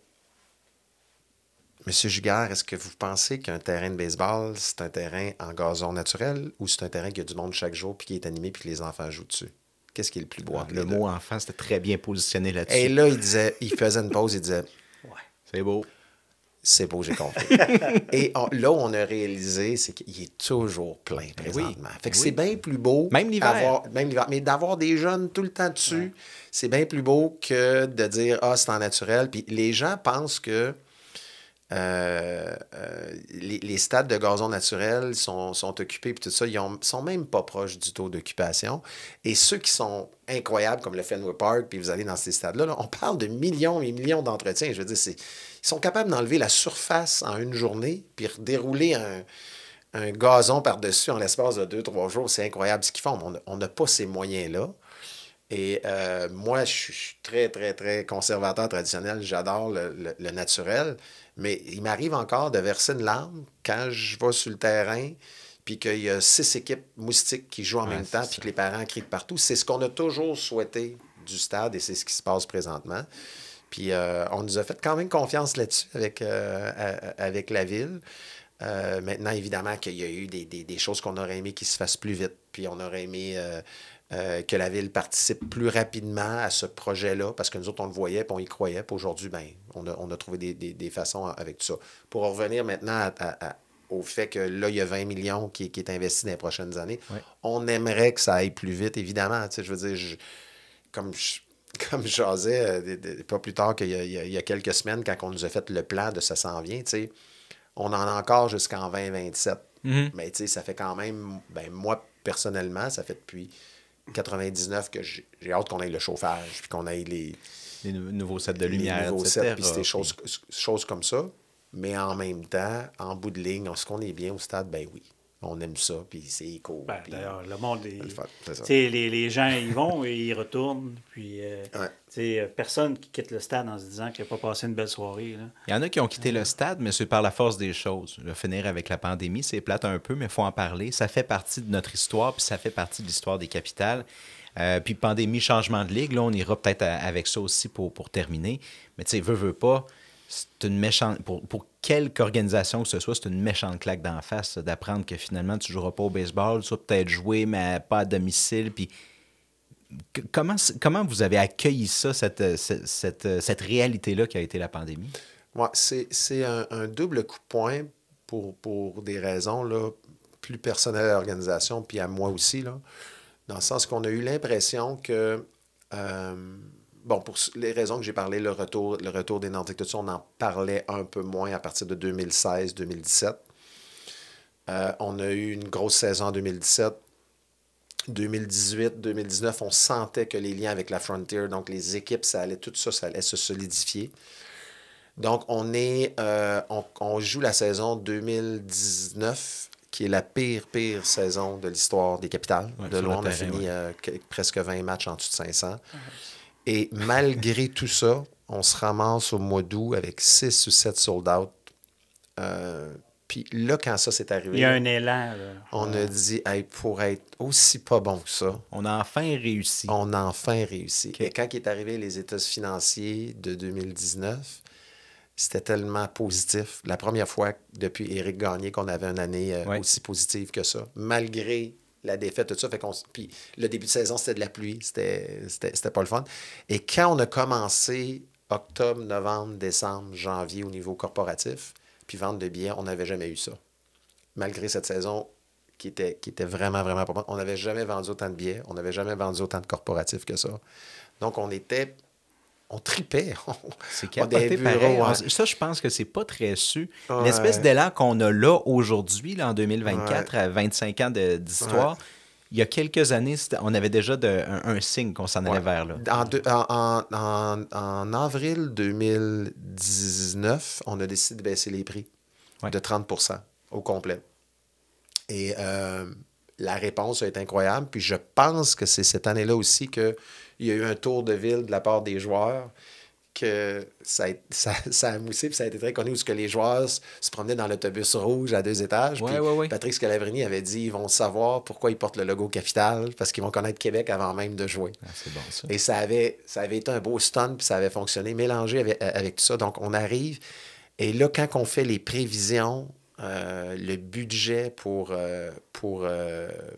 Monsieur Jugard, est-ce que vous pensez qu'un terrain de baseball, c'est un terrain en gazon naturel ou c'est un terrain qui a du monde chaque jour puis qui est animé puis que les enfants jouent dessus? qu'est-ce qui est le plus beau ah, Le mot enfant, c'était très bien positionné là-dessus. Et là, il disait, il faisait une pause, il disait Ouais. C'est beau. C'est beau, j'ai compris. <laughs> et là, on a réalisé, c'est qu'il est toujours plein eh présentement. fait que eh c'est bien plus beau. Même l'hiver. Même l'hiver. Mais d'avoir des jeunes tout le temps dessus, c'est bien plus beau que de dire Ah, c'est en naturel. Puis les gens pensent que euh, euh, les, stades de gazon naturel sont, occupés, puis tout ça, ils ne sont même pas proches du taux d'occupation. Et ceux qui sont incroyables, comme le Fenway Park, puis vous allez dans ces stades-là, on parle de millions et millions d'entretiens. Je veux dire, ils sont capables d'enlever la surface en une journée, puis dérouler un, gazon par-dessus en l'espace de deux, trois jours. C'est incroyable ce qu'ils font. on n'a pas ces moyens-là. Et euh, moi, je suis très, très, très conservateur traditionnel. J'adore le, naturel. Mais il m'arrive encore de verser une larme quand je vais sur le terrain, puis qu'il y a six équipes moustiques qui jouent en même temps, puis que les parents crient partout. C'est ce qu'on a toujours souhaité du stade et c'est ce qui se passe présentement. Puis euh, on nous a fait quand même confiance là-dessus avec, euh, avec la ville. Euh, maintenant, évidemment qu'il y a eu des, des choses qu'on aurait aimé qui se fassent plus vite, puis on aurait aimé euh, que la ville participe plus rapidement à ce projet-là, parce que nous autres, on le voyait, puis on y croyait, puis aujourd'hui, ben, on a, trouvé des, façons avec tout ça. Pour revenir maintenant au fait que là, il y a 20 millions qui, qui est investi dans les prochaines années, on aimerait que ça aille plus vite, évidemment. Tu je veux dire, comme je, <laughs> comme j'osais, euh, pas plus tard qu'il y, y, a quelques semaines, quand on nous a fait le plan de ça s'en vient, tu on en a encore jusqu'en 2027. Mm-hmm. Mais ça fait quand même, ben, moi personnellement, ça fait depuis 99 que j'ai hâte qu'on ait le chauffage, puis qu'on ait les, les nouveaux sets de lumière, les nouveaux sets, puis ces choses, choses comme ça. Mais en même temps, en bout de ligne, est-ce qu'on est bien au stade? Ben oui on aime ça, puis c'est éco. Ben, d'ailleurs, le monde, est, les, gens, ils vont et ils retournent. Puis, euh, euh, personne qui quitte le stade en se disant qu'il n'a pas passé une belle soirée. Il y en a qui ont quitté le stade, mais c'est par la force des choses. Le finir avec la pandémie, c'est plate un peu, mais il faut en parler. Ça fait partie de notre histoire, puis ça fait partie de l'histoire des capitales. Euh, puis pandémie, changement de ligue, là, on ira peut-être avec ça aussi pour, pour terminer. Mais tu sais, veut, veut pas, c'est une méchante. Pour, pour, quelque organisation que ce soit, c'est une méchante claque d'en face d'apprendre que finalement, tu ne joueras pas au baseball, tu vas peut-être jouer, mais pas à domicile. Puis. Comment, comment vous avez accueilli ça, cette, réalité-là qui a été la pandémie? Ouais, c'est un, double coup de poing pour, pour des raisons là, plus personnelles à l'organisation, puis à moi aussi, là, dans le sens qu'on a eu l'impression que euh, bon, pour les raisons que j'ai parlé, le retour, le retour des Nordiques, tout ça, on en parlait un peu moins à partir de 2016-2017. Euh, on a eu une grosse saison en 2017. 2018-2019, on sentait que les liens avec la Frontier, donc les équipes, ça allait, tout ça, ça allait se solidifier. Donc, on, est, euh, on, joue la saison 2019 qui est la pire, pire saison de l'histoire des capitales. de loin, on a fini euh, presque 20 matchs en dessous de 500. Et malgré tout ça, on se ramasse au mois d'août avec 6 ou 7 sold out. Euh, puis là, quand ça s'est arrivé, il y a un élan. On a dit, hey, pour être aussi pas bon que ça. On a enfin réussi. On a enfin réussi. Et quand est arrivé les états financiers de 2019, c'était tellement positif. La première fois depuis Éric Gagné qu'on avait une année euh, aussi positive que ça, malgré la défaite, tout ça. Fait puis le début de saison, c'était de la pluie, c'était pas le fun. Et quand on a commencé octobre, novembre, décembre, janvier au niveau corporatif, puis vente de billets, on n'avait jamais eu ça. Malgré cette saison qui était, qui était vraiment, vraiment importante on n'avait jamais vendu autant de billets, on n'avait jamais vendu autant de corporatifs que ça. Donc, on était on tripait. <laughs> C'est capoté pareil. Hein. Ça, je pense que c'est pas très su. L'espèce d'élan qu'on a là aujourd'hui, là, en 2024, à 25 ans d'histoire, il y a quelques années, on avait déjà un, signe qu'on s'en allait vers là. En, avril 2019, on a décidé de baisser les prix de 30 au complet. Et euh, la réponse a été incroyable. Puis je pense que c'est cette année-là aussi que il y a eu un tour de ville de la part des joueurs que ça a, <laughs> ça, ça a moussé, puis ça a été très connu, où que les joueurs se promenaient dans l'autobus rouge à deux étages. puis Patrick avait dit ils vont savoir pourquoi ils portent le logo Capital, parce qu'ils vont connaître Québec avant même de jouer. Ah, bon, ça. Et ça avait, ça avait été un beau stunt, puis ça avait fonctionné, mélangé avec, euh, avec tout ça. Donc, on arrive, et là, quand on fait les prévisions euh, le budget pour, euh, pour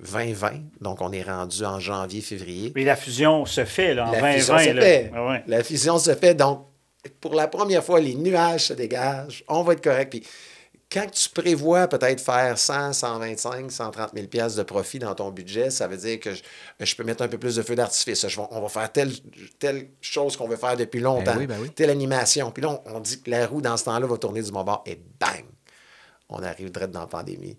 2020. Euh, donc, on est rendu en janvier, février. Mais la fusion se fait, là, en la 2020. Fusion se Fait. Ah la fusion se fait. Donc, pour la première fois, les nuages se dégagent. On va être correct. Puis, quand tu prévois peut-être faire 100, 125, 130 000 pièces de profit dans ton budget, ça veut dire que je, ben, peux mettre un peu plus de feu d'artifice. On va faire telle, telle chose qu'on veut faire depuis ben longtemps, ben oui, telle animation. Puis là, on, dit que la roue, dans ce temps-là, va tourner du bon bord et bang! on arrive direct dans la pandémie.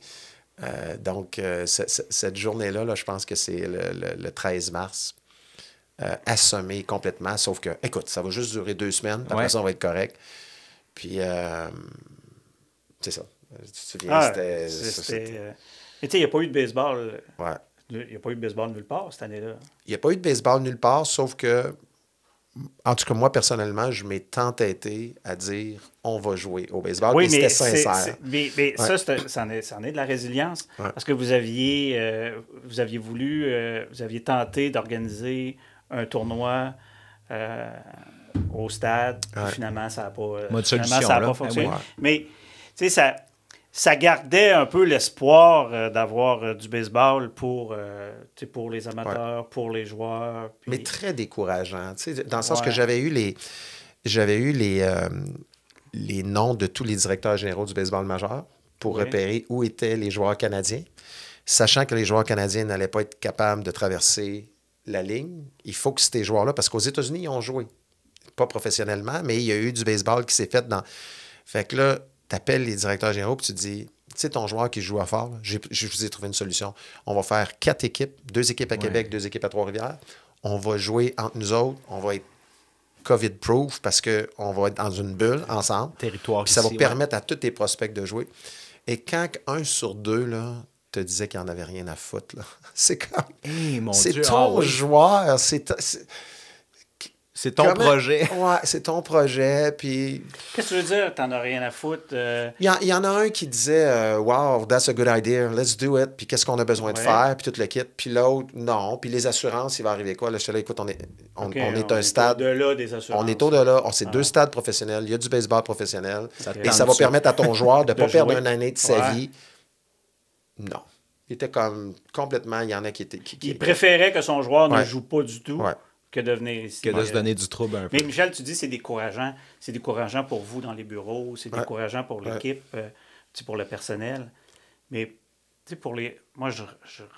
Euh, donc, euh, cette journée-là, là, je pense que c'est le, 13 mars, euh, assommé complètement, sauf que, écoute, ça va juste durer deux semaines, après ça, on va être correct. Puis, c'est ça. Tu te souviens, ah, c'était... Mais tu sais, il n'y a pas eu de baseball. Ouais. Il n'y a pas eu de baseball nulle part cette année-là. Il n'y a pas eu de baseball nulle part, sauf que en tout cas, moi, personnellement, je m'ai tenté à dire on va jouer au baseball. Oui, mais c'était sincère. mais, ça, ça, c'en est, de la résilience. Parce que vous aviez, euh, vous aviez voulu, euh, vous aviez tenté d'organiser un tournoi euh, au stade. Finalement, ça n'a pas, finalement, ça a pas fonctionné. Ben mais, tu sais, ça ça gardait un peu l'espoir euh, d'avoir euh, du baseball pour, euh, pour les amateurs, pour les joueurs. Mais très décourageant, dans le sens que j'avais eu les j'avais eu les, les noms de tous les directeurs généraux du baseball majeur pour repérer où étaient les joueurs canadiens, sachant que les joueurs canadiens n'allaient pas être capables de traverser la ligne. Il faut que ces joueurs-là, parce qu'aux États-Unis, ils ont joué, pas professionnellement, mais il y a eu du baseball qui s'est fait dans... Fait que là, appelle les directeurs généraux et tu dis tu sais, ton joueur qui joue à fort, je vous ai trouvé une solution. On va faire quatre équipes, deux équipes à Québec, deux équipes à Trois-Rivières. On va jouer entre nous autres, on va être COVID-proof parce qu'on va être dans une bulle ensemble. Territoire ça va permettre à tous tes prospects de jouer. Et quand un sur deux là, te disait qu'il n'y en avait rien à foutre, <laughs> c'est comme. Eh, c'est ton ah joueur. C'est c'est ton projet. <laughs> Ouais, c'est ton projet. Puis. Qu'est-ce que tu veux dire? T'en as rien à foutre. Euh? Il y, en a un qui disait euh, Wow, that's a good idea, let's do it. Puis qu'est-ce qu'on a besoin de faire? Puis tout le kit. Puis l'autre, non. Puis les assurances, il va arriver quoi? Là, je te écoute, on est, on, est un stade. Au-delà des assurances. On est au-delà. On C'est ah. deux stades professionnels. Il y a du baseball professionnel. et ça va permettre à ton <laughs> joueur de ne pas perdre une année de sa vie. Non. Il était comme complètement. Il y en a qui étaient. Qui, préférait que son joueur ne joue pas du tout que de Que se donner du trouble un peu. Mais Michel, tu dis c'est décourageant. C'est décourageant pour vous dans les bureaux, c'est décourageant pour l'équipe, euh, pour le personnel. Mais pour les. Moi, je,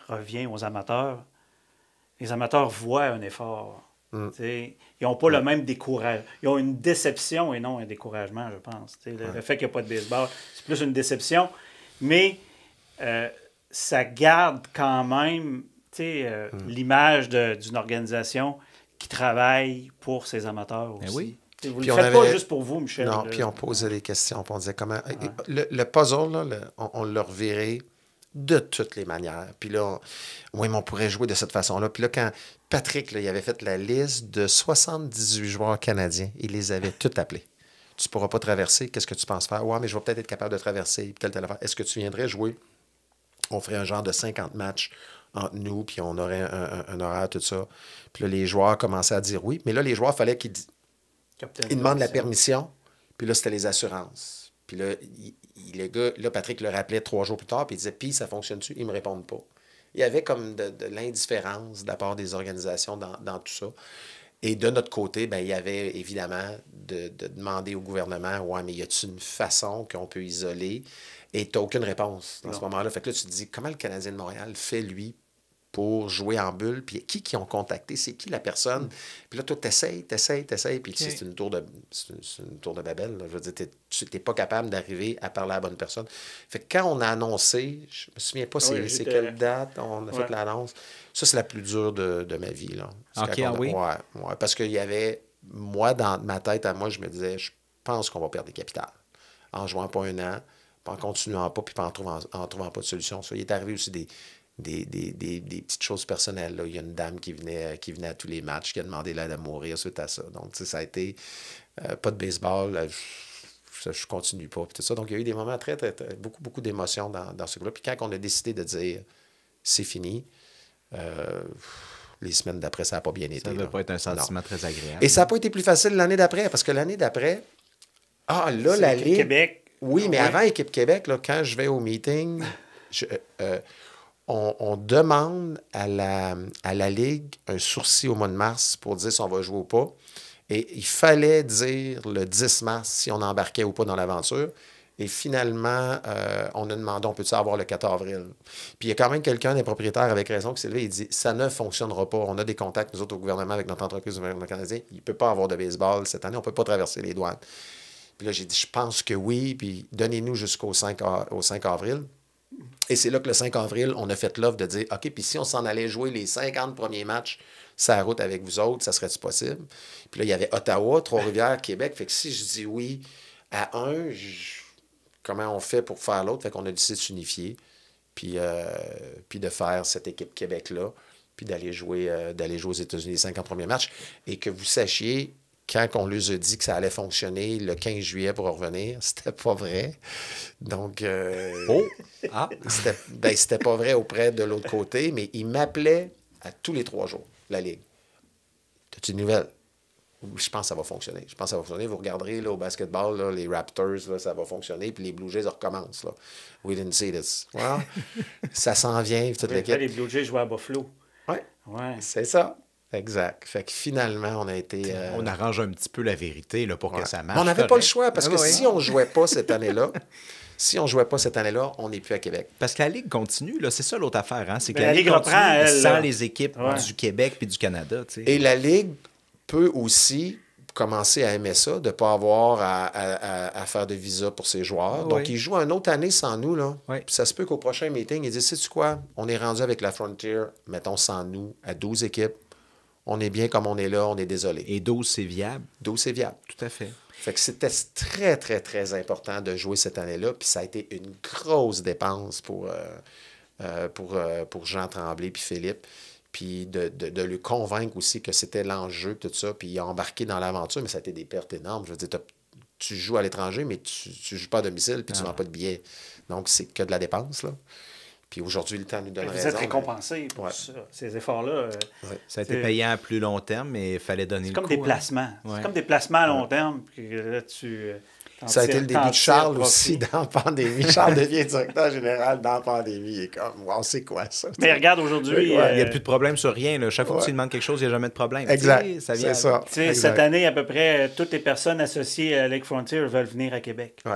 reviens aux amateurs. Les amateurs voient un effort. Mm. sais Ils n'ont pas le même découragement. Ils ont une déception et non un découragement, je pense. Le, le, fait qu'il n'y a pas de baseball, c'est plus une déception. Mais euh, ça garde quand même tu sais euh, mm. l'image d'une organisation qui travaillent pour ces amateurs ben aussi. Mais oui. Vous ne faites pas juste pour vous, Michel. Non, puis on posait des questions, on disait comment... le, puzzle, on, on le revirait de toutes les manières. Puis là, oui, mais on pourrait jouer de cette façon-là. Puis là, quand Patrick, il avait fait la liste de 78 joueurs canadiens, il les avait <laughs> tous appelés. Tu ne pourras pas traverser, qu'est-ce que tu penses faire? Ouais, mais je vais peut-être être capable de traverser, telle, telle Est-ce que tu viendrais jouer? On ferait un genre de 50 matchs entre nous, puis on aurait un, horaire, tout ça. Puis là, les joueurs commençaient à dire oui. Mais là, les joueurs, il fallait qu'ils demandent la permission. Puis là, c'était les assurances. Puis là, il, le gars, là, Patrick le rappelait trois jours plus tard, puis il disait Puis ça fonctionne-tu Ils ne me répondent pas. Il y avait comme de, l'indifférence de la part des organisations dans, tout ça. Et de notre côté, ben, il y avait évidemment de, demander au gouvernement Ouais, mais y a-t-il une façon qu'on peut isoler et tu aucune réponse dans ce moment-là. Fait que là, tu te dis, comment le Canadien de Montréal fait, lui, pour jouer en bulle, puis qui qui ont contacté, c'est qui la personne. Puis là, toi, t'essayes, t'essayes, t'essayes, puis c'est une, tour de, c'est une tour de Babel. Je veux dire, tu n'es pas capable d'arriver à parler à la bonne personne. Fait que quand on a annoncé, je me souviens pas ah c'est quelle date on a fait l'annonce, ça, c'est la plus dure de, ma vie. Là. OK, ah oui? ouais, ouais, parce qu'il y avait, moi, dans ma tête à moi, je me disais, je pense qu'on va perdre des capitales en jouant pas un an en continuant pas, puis en trouvant, en trouvant pas de solution. Ça, il est arrivé aussi des, des, petites choses personnelles. Il y a une dame qui venait, euh, qui venait à tous les matchs, qui a demandé l'aide à mourir suite à ça. Donc, ça a été euh, pas de baseball, euh, je, je, continue pas, ça. Donc, il y a eu des moments très, très, beaucoup, beaucoup d'émotions dans, dans, ce groupe. Puis quand on a décidé de dire c'est fini, les semaines d'après, ça n'a pas bien été. Ça ne pas être un sentiment très agréable. Et ça n'a pas été plus facile l'année d'après, parce que l'année d'après, ah, là, la Ligue. Québec. Oui, mais ah avant Équipe Québec, là, quand je vais au meeting, je, on, demande à la, à la Ligue un sourcil au mois de mars pour dire si on va jouer ou pas. Et il fallait dire le 10 mars si on embarquait ou pas dans l'aventure. Et finalement, euh, on a demandé, on peut-tu avoir le 14 avril? Puis il y a quand même quelqu'un des propriétaires avec raison qui s'est levé et dit ça ne fonctionnera pas. On a des contacts, nous autres, au gouvernement, avec notre entreprise du gouvernement canadien. Il ne peut pas avoir de baseball cette année, on ne peut pas traverser les douanes. Puis là, j'ai dit je pense que oui, puis donnez-nous jusqu'au 5 avril. Et c'est là que le 5 avril, on a fait l'offre de dire OK, puis si on s'en allait jouer les 50 premiers matchs ça route avec vous autres, ça serait-tu possible? Puis là, il y avait Ottawa, Trois-Rivières, Québec. Fait que si je dis oui à un, comment on fait pour faire l'autre? Fait qu'on a décidé de s'unifier, puis, euh, puis de faire cette équipe Québec-là, puis d'aller jouer, euh, d'aller jouer aux États-Unis les 50 premiers matchs. Et que vous sachiez, quand on leur a dit que ça allait fonctionner le 15 juillet pour revenir, <laughs> c'était pas vrai. Donc, euh, oh. ah. <laughs> Ben, c'était, pas vrai auprès de l'autre côté, mais il m'appelait à tous les trois jours, la Ligue. T'as-tu une nouvelle? Je pense que ça va fonctionner. Je pense que ça va fonctionner. Vous regarderez là, au basketball, les Raptors, ça va fonctionner. Puis les Blue Jays recommencent. Là. We didn't see this. ça s'en vient. Toute les Blue Jays jouent à Buffalo. Oui. Ouais. C'est ça. Exact. Fait que finalement, on a été. Euh, on arrange un petit peu la vérité là, pour que ça marche. on n'avait pas le choix parce ah que si on jouait pas cette année-là, <laughs> si on jouait pas cette année-là, on n'est plus à Québec. Parce que la Ligue continue, là, c'est ça l'autre affaire, hein? c'est ben, que la, Ligue, sans les équipes du Québec et du Canada. Et la Ligue peut aussi commencer à aimer ça, de ne pas avoir à, faire de visa pour ses joueurs. Ah Donc, ils jouent une autre année sans nous. Là. ça se peut qu'au prochain meeting, ils disent, sais-tu quoi, on est rendu avec la Frontier, mettons sans nous, à 12 équipes on est bien comme on est là, on est désolé. Et 12, c'est viable? 12, c'est viable. Tout à fait. Fait que c'était très, très, très important de jouer cette année-là, puis ça a été une grosse dépense pour, euh, euh, pour, euh, pour Jean Tremblay puis Philippe puis de, de, convaincre aussi que c'était l'enjeu, tout ça, puis il a embarqué dans l'aventure, mais ça a été des pertes énormes. Je veux dire, tu joues à l'étranger, mais tu ne joues pas à domicile, puis tu ah. n'as pas de billets. Donc, c'est que de la dépense, là. Puis aujourd'hui, le temps nous donne raison. Vous êtes récompensé pour ça. ces efforts-là. Euh, ça a été payant à plus long terme, mais il fallait donner le coup. Hein. C'est comme des placements. C'est comme des placements à long terme. tu, euh, ça a été le début de Charles aussi dans la pandémie. Charles <laughs> devient directeur général dans la pandémie. Il comme, wow, c'est quoi ça? Mais regarde aujourd'hui. Il n'y a plus de problème sur rien. Chaque fois que tu demandes quelque chose, il n'y a jamais de problème. Exact. ça vient cette année, à peu près euh, toutes les personnes associées à Lake Frontier veulent venir à Québec. Ouais.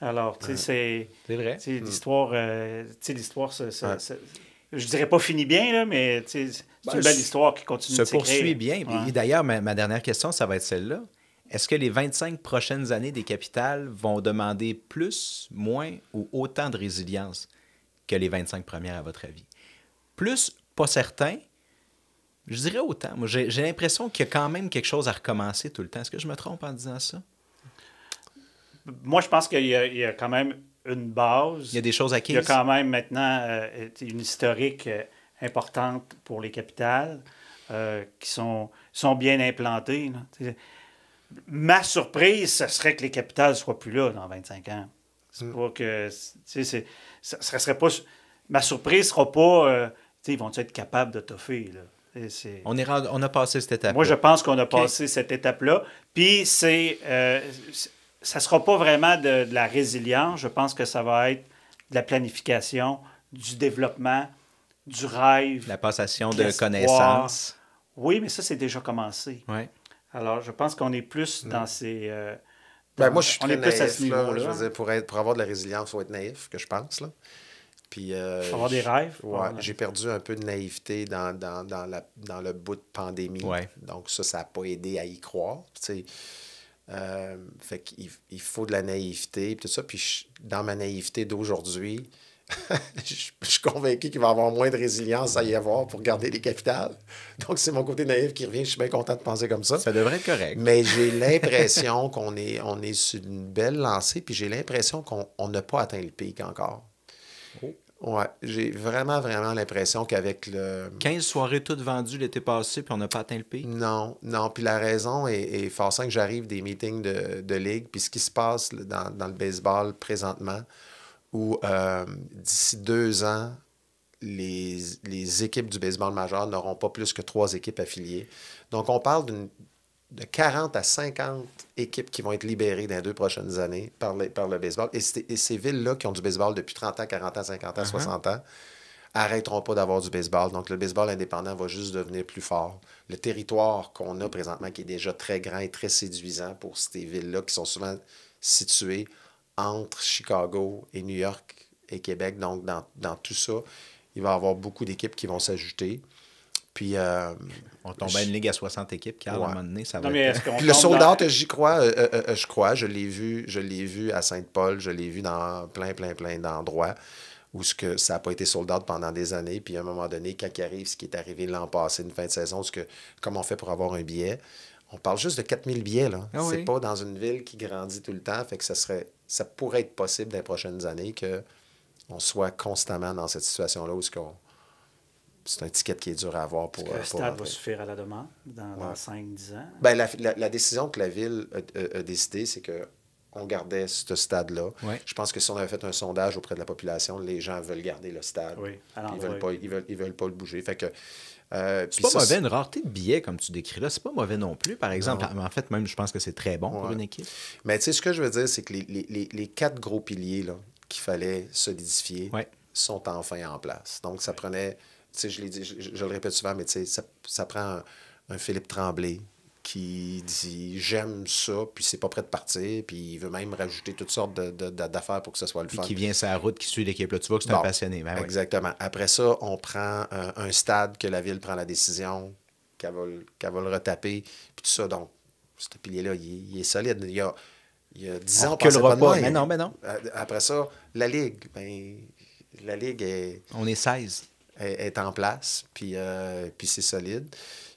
Alors, tu sais, c'est. vrai. Hmm. l'histoire, euh, tu sais, l'histoire, je dirais pas finit bien, là, mais c'est une ben, belle histoire qui continue se poursuit bien. Et d'ailleurs, ma, ma dernière question, ça va être celle-là. Est-ce que les 25 prochaines années des capitales vont demander plus, moins ou autant de résilience que les 25 premières, à votre avis? Plus, pas certain. Je dirais autant. Moi, j'ai l'impression qu'il y a quand même quelque chose à recommencer tout le temps. Est-ce que je me trompe en disant ça? moi, je pense qu'il y, a quand même une base. Il y a des choses acquises. Il y a quand même maintenant euh, une historique euh, importante pour les capitales euh, qui sont, bien implantées. Ma surprise, ce serait que les capitales ne soient plus là dans 25 ans. C'est mm. pas que. serait pas, ma surprise ne sera pas. ils vont être capables de toffer? On, est on a passé cette étape. Moi, je pense qu'on a passé cette étape-là. Puis c'est ça ne sera pas vraiment de, la résilience. Je pense que ça va être de la planification, du développement, du rêve. La passation de, connaissances. Oui, mais ça, c'est déjà commencé. Ouais. Alors, je pense qu'on est plus mm. dans ces. Euh, ben, moi, je suis Pour, avoir de la résilience, il faut être naïf, que je pense. Là. Puis, euh, avoir des rêves. Ah, j'ai perdu un peu de naïveté dans, dans, le bout de pandémie. Donc, ça, ça n'a pas aidé à y croire. Tu sais... Euh, fait qu'il il faut de la naïveté, tout ça. Puis dans ma naïveté d'aujourd'hui, <laughs> je, suis convaincu qu'il va y avoir moins de résilience à y avoir pour garder les capitales. Donc, c'est mon côté naïf qui revient. Je suis bien content de penser comme ça. Ça devrait être correct. Mais j'ai <laughs> l'impression qu'on est, on est sur une belle lancée, puis j'ai l'impression qu'on n'a pas atteint le pic encore. Oh. Ouais, j'ai vraiment, vraiment l'impression qu'avec le. 15 soirées toutes vendues l'été passé, puis on n'a pas atteint le pays Non, non. Puis la raison est, est que J'arrive des meetings de, ligue, puis ce qui se passe dans, le baseball présentement, où euh, d'ici deux ans, les, équipes du baseball majeur n'auront pas plus que trois équipes affiliées. Donc, on parle d'une de 40 à 50 équipes qui vont être libérées dans les deux prochaines années par, par le baseball. Et, ces villes-là qui ont du baseball depuis 30 ans, 40 ans, 50 ans, 60 uh-huh. ans, arrêteront pas d'avoir du baseball. Donc, le baseball indépendant va juste devenir plus fort. Le territoire qu'on a présentement, qui est déjà très grand et très séduisant pour ces villes-là, qui sont souvent situées entre Chicago et New York et Québec, donc dans, dans tout ça, il va y avoir beaucoup d'équipes qui vont s'ajouter. Puis, euh, on tombait à une ligue à 60 équipes, qui, à un moment donné, ça va. Puis euh, le soldat, j'y crois, euh, je crois, je l'ai vu, je l'ai vu à Sainte-Paul, je l'ai vu dans plein, plein, plein d'endroits où ce que ça n'a pas été soldat pendant des années. Puis à un moment donné, quand il arrive ce qui est arrivé l'an passé, une fin de saison, ce que, comment on fait pour avoir un billet, on parle juste de 4000 billets. là. Ah C'est pas dans une ville qui grandit tout le temps. Fait que ça, serait, ça pourrait être possible dans les prochaines années que on soit constamment dans cette situation-là où ce qu'on c'est un ticket qui est dur à avoir pour. Est-ce que le euh, stade va suffire à la demande dans, 5-10 ans? Bien, la, décision que la ville a, décidée, c'est que on gardait ce stade-là. Je pense que si on avait fait un sondage auprès de la population, les gens veulent garder le stade. Oui. ils veulent ils veulent, pas le bouger. Fait que euh, c'est pas mauvais, une rareté de billets comme tu décris là, c'est pas mauvais non plus, par exemple. En fait, même, je pense que c'est très bon pour une équipe. Mais tu sais, ce que je veux dire, c'est que les, quatre gros piliers qu'il fallait solidifier sont enfin en place. Donc, ça prenait je, je, le répète souvent, mais ça, prend un, Philippe Tremblay qui dit j'aime ça, puis c'est pas prêt de partir, puis il veut même rajouter toutes sortes d'affaires pour que ce soit le puis qui vient sa route, qui suit l'équipe. Là, tu vois que c'est un passionné. Ben exactement. Après ça, on prend un, stade que la ville prend la décision, qu'elle va, le retaper, puis tout ça. Donc, ce pilier-là, il, est solide. Il y a, il y a 10 ans, Que le pas mais non, mais non. Euh, après ça, la Ligue. Ben, la Ligue est... On est 16 est, en place, puis, euh, puis c'est solide.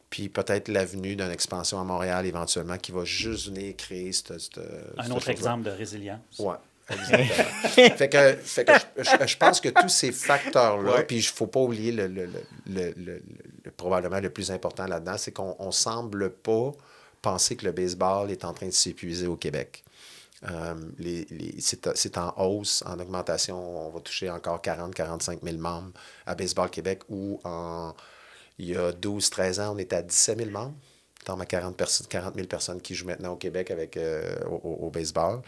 Puis peut-être l'avenue d'une expansion à Montréal éventuellement qui va juste venir créer cette. Un autre exemple de résilience. Oui. <laughs> fait que, fait que je, pense que tous ces facteurs-là, puis il ne faut pas oublier le, le, le, probablement le plus important là-dedans, c'est qu'on ne semble pas penser que le baseball est en train de s'épuiser au Québec. Euh, les, c'est en hausse, en augmentation. On va toucher encore 40-45 000 membres à Baseball Québec où en, il y a 12-13 ans, on était à 17 000 membres tombe à 40, 40 000 personnes qui jouent maintenant au Québec avec, euh, au, baseball.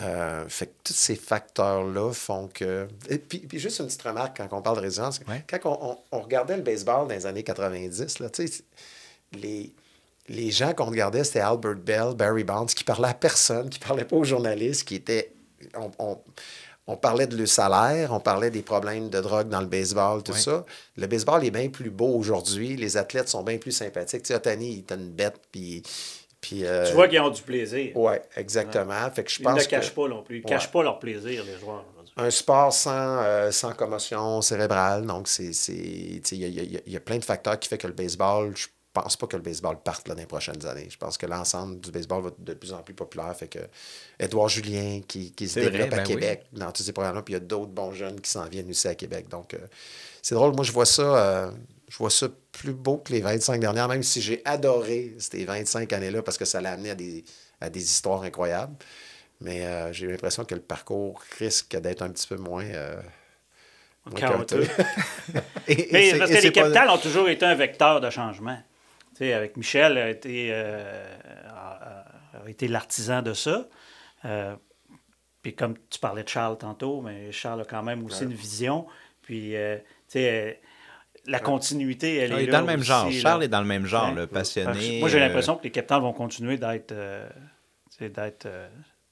Euh, fait que tous ces facteurs-là font que. Et puis, juste une petite remarque quand on parle de résidence Quand on, regardait le baseball dans les années 90, là, les, les gens qu'on regardait, c'était Albert Bell, Barry Bonds, qui parlait à personne, qui parlait pas aux journalistes, qui était. On, parlait de le salaire, on parlait des problèmes de drogue dans le baseball, tout ça. Le baseball est bien plus beau aujourd'hui. Les athlètes sont bien plus sympathiques. Tu sais, Otani, il est une bête, puis puis, euh, Tu vois qu'ils ont du plaisir. Oui, exactement. Fait que je pense ils ne cachent pas non plus. Ils pas leur plaisir, les joueurs. Un sport sans, euh, sans commotion cérébrale. Donc, il y, y, y, a plein de facteurs qui font que le baseball, pense pas que le baseball parte dans les prochaines années. Je pense que l'ensemble du baseball va être de plus en plus populaire. Fait que Edouard Julien qui, qui se développe à ben Québec dans tous ces programmes-là, puis il y a d'autres bons jeunes qui s'en viennent aussi à Québec. Donc, euh, c'est drôle. Moi, je vois ça. Euh, je vois ça plus beau que les 25 dernières, même si j'ai adoré ces 25 années-là parce que ça l'a amené à des, histoires incroyables. Mais euh, j'ai l'impression que le parcours risque d'être un petit peu moins. Euh, <laughs> Mais parce les capitales ont toujours été un vecteur de changement avec Michel, a été, euh, été l'artisan de ça. Euh, puis comme tu parlais de Charles tantôt, mais Charles a quand même aussi une vision. Puis, euh, la continuité, elle est, dans le même genre. Charles est dans le même genre, le passionné. Moi, j'ai l'impression que les capitales vont continuer d'être d'être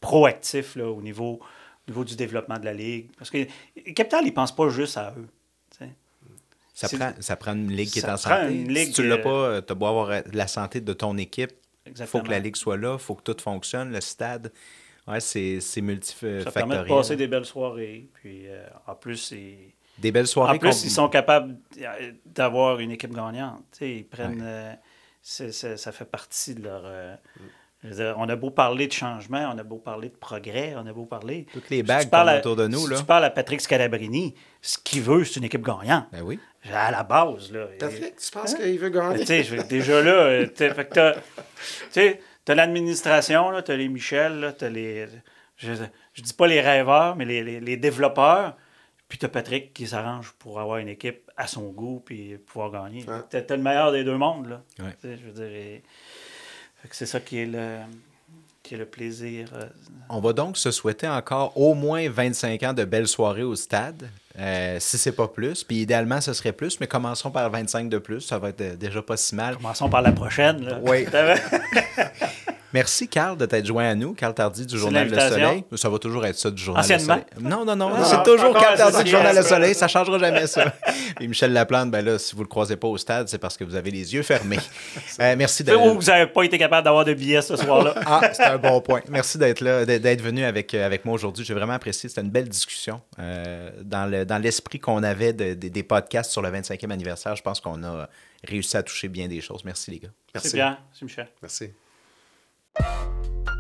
proactifs là, au niveau, niveau du développement de la Ligue. Parce que les Capitals, ils ne pensent pas juste à eux. Ça, prend, ça prend une ligue qui est en santé. si tu ne l'as euh, pas, euh, tu dois avoir euh, la santé de ton équipe. Il faut que la ligue soit là, il faut que tout fonctionne, le stade. Ouais, c'est multifactoriel. Ça permet de passer des belles soirées. Puis en plus, des belles soirées. En plus, ils sont capables d'avoir une équipe gagnante. ils prennent. ça fait partie de leur. on a beau parler de changement, on a beau parler de progrès, on a beau parler. Toutes les bagues si autour de nous. Si là. tu parles à Patrick Scalabrini, ce qu'il veut, c'est une équipe gagnante. Ben oui à la base. Là, tu penses hein? qu'il veut gagner? déjà là, euh, tu t'as l'administration, t'as les Michel, t'as les. Je, dis pas les rêveurs, mais les, développeurs. Puis t'as Patrick qui s'arrange pour avoir une équipe à son goût puis pouvoir gagner. Tu T'as le meilleur des deux mondes, là. Je veux dire. C'est ça qui est le qui est le plaisir. Euh, On va donc se souhaiter encore au moins 25 ans de belles soirées au stade, euh, si c'est pas plus. Puis idéalement, ce serait plus, mais commençons par 25 de plus. Ça va être euh, déjà pas si mal. Commençons par la prochaine. Là. Oui. <laughs> <laughs> Merci, Carl, de t'être joint à nous. Carl Tardy du Journal Le Soleil. Ça va toujours être ça du Journal Le Soleil. Non, non, non. c'est toujours Carl Tardy du Journal Le Soleil. Ça ne changera jamais, ça. <laughs> Et Michel Laplante, ben si vous ne le croisez pas au stade, c'est parce que vous avez les yeux fermés. <laughs> Euh, merci de. là. vous n'avez pas été capable d'avoir de billets ce soir-là. <laughs> ah, c'est un bon point. Merci d'être là, d'être venu avec, euh, avec moi aujourd'hui. J'ai vraiment apprécié. C'était une belle discussion. Euh, dans l'esprit le, dans qu'on avait des podcasts sur le 25e anniversaire, je pense qu'on a réussi à toucher bien des choses. Merci, les gars. Merci bien. c'est Michel. Merci. Thank you.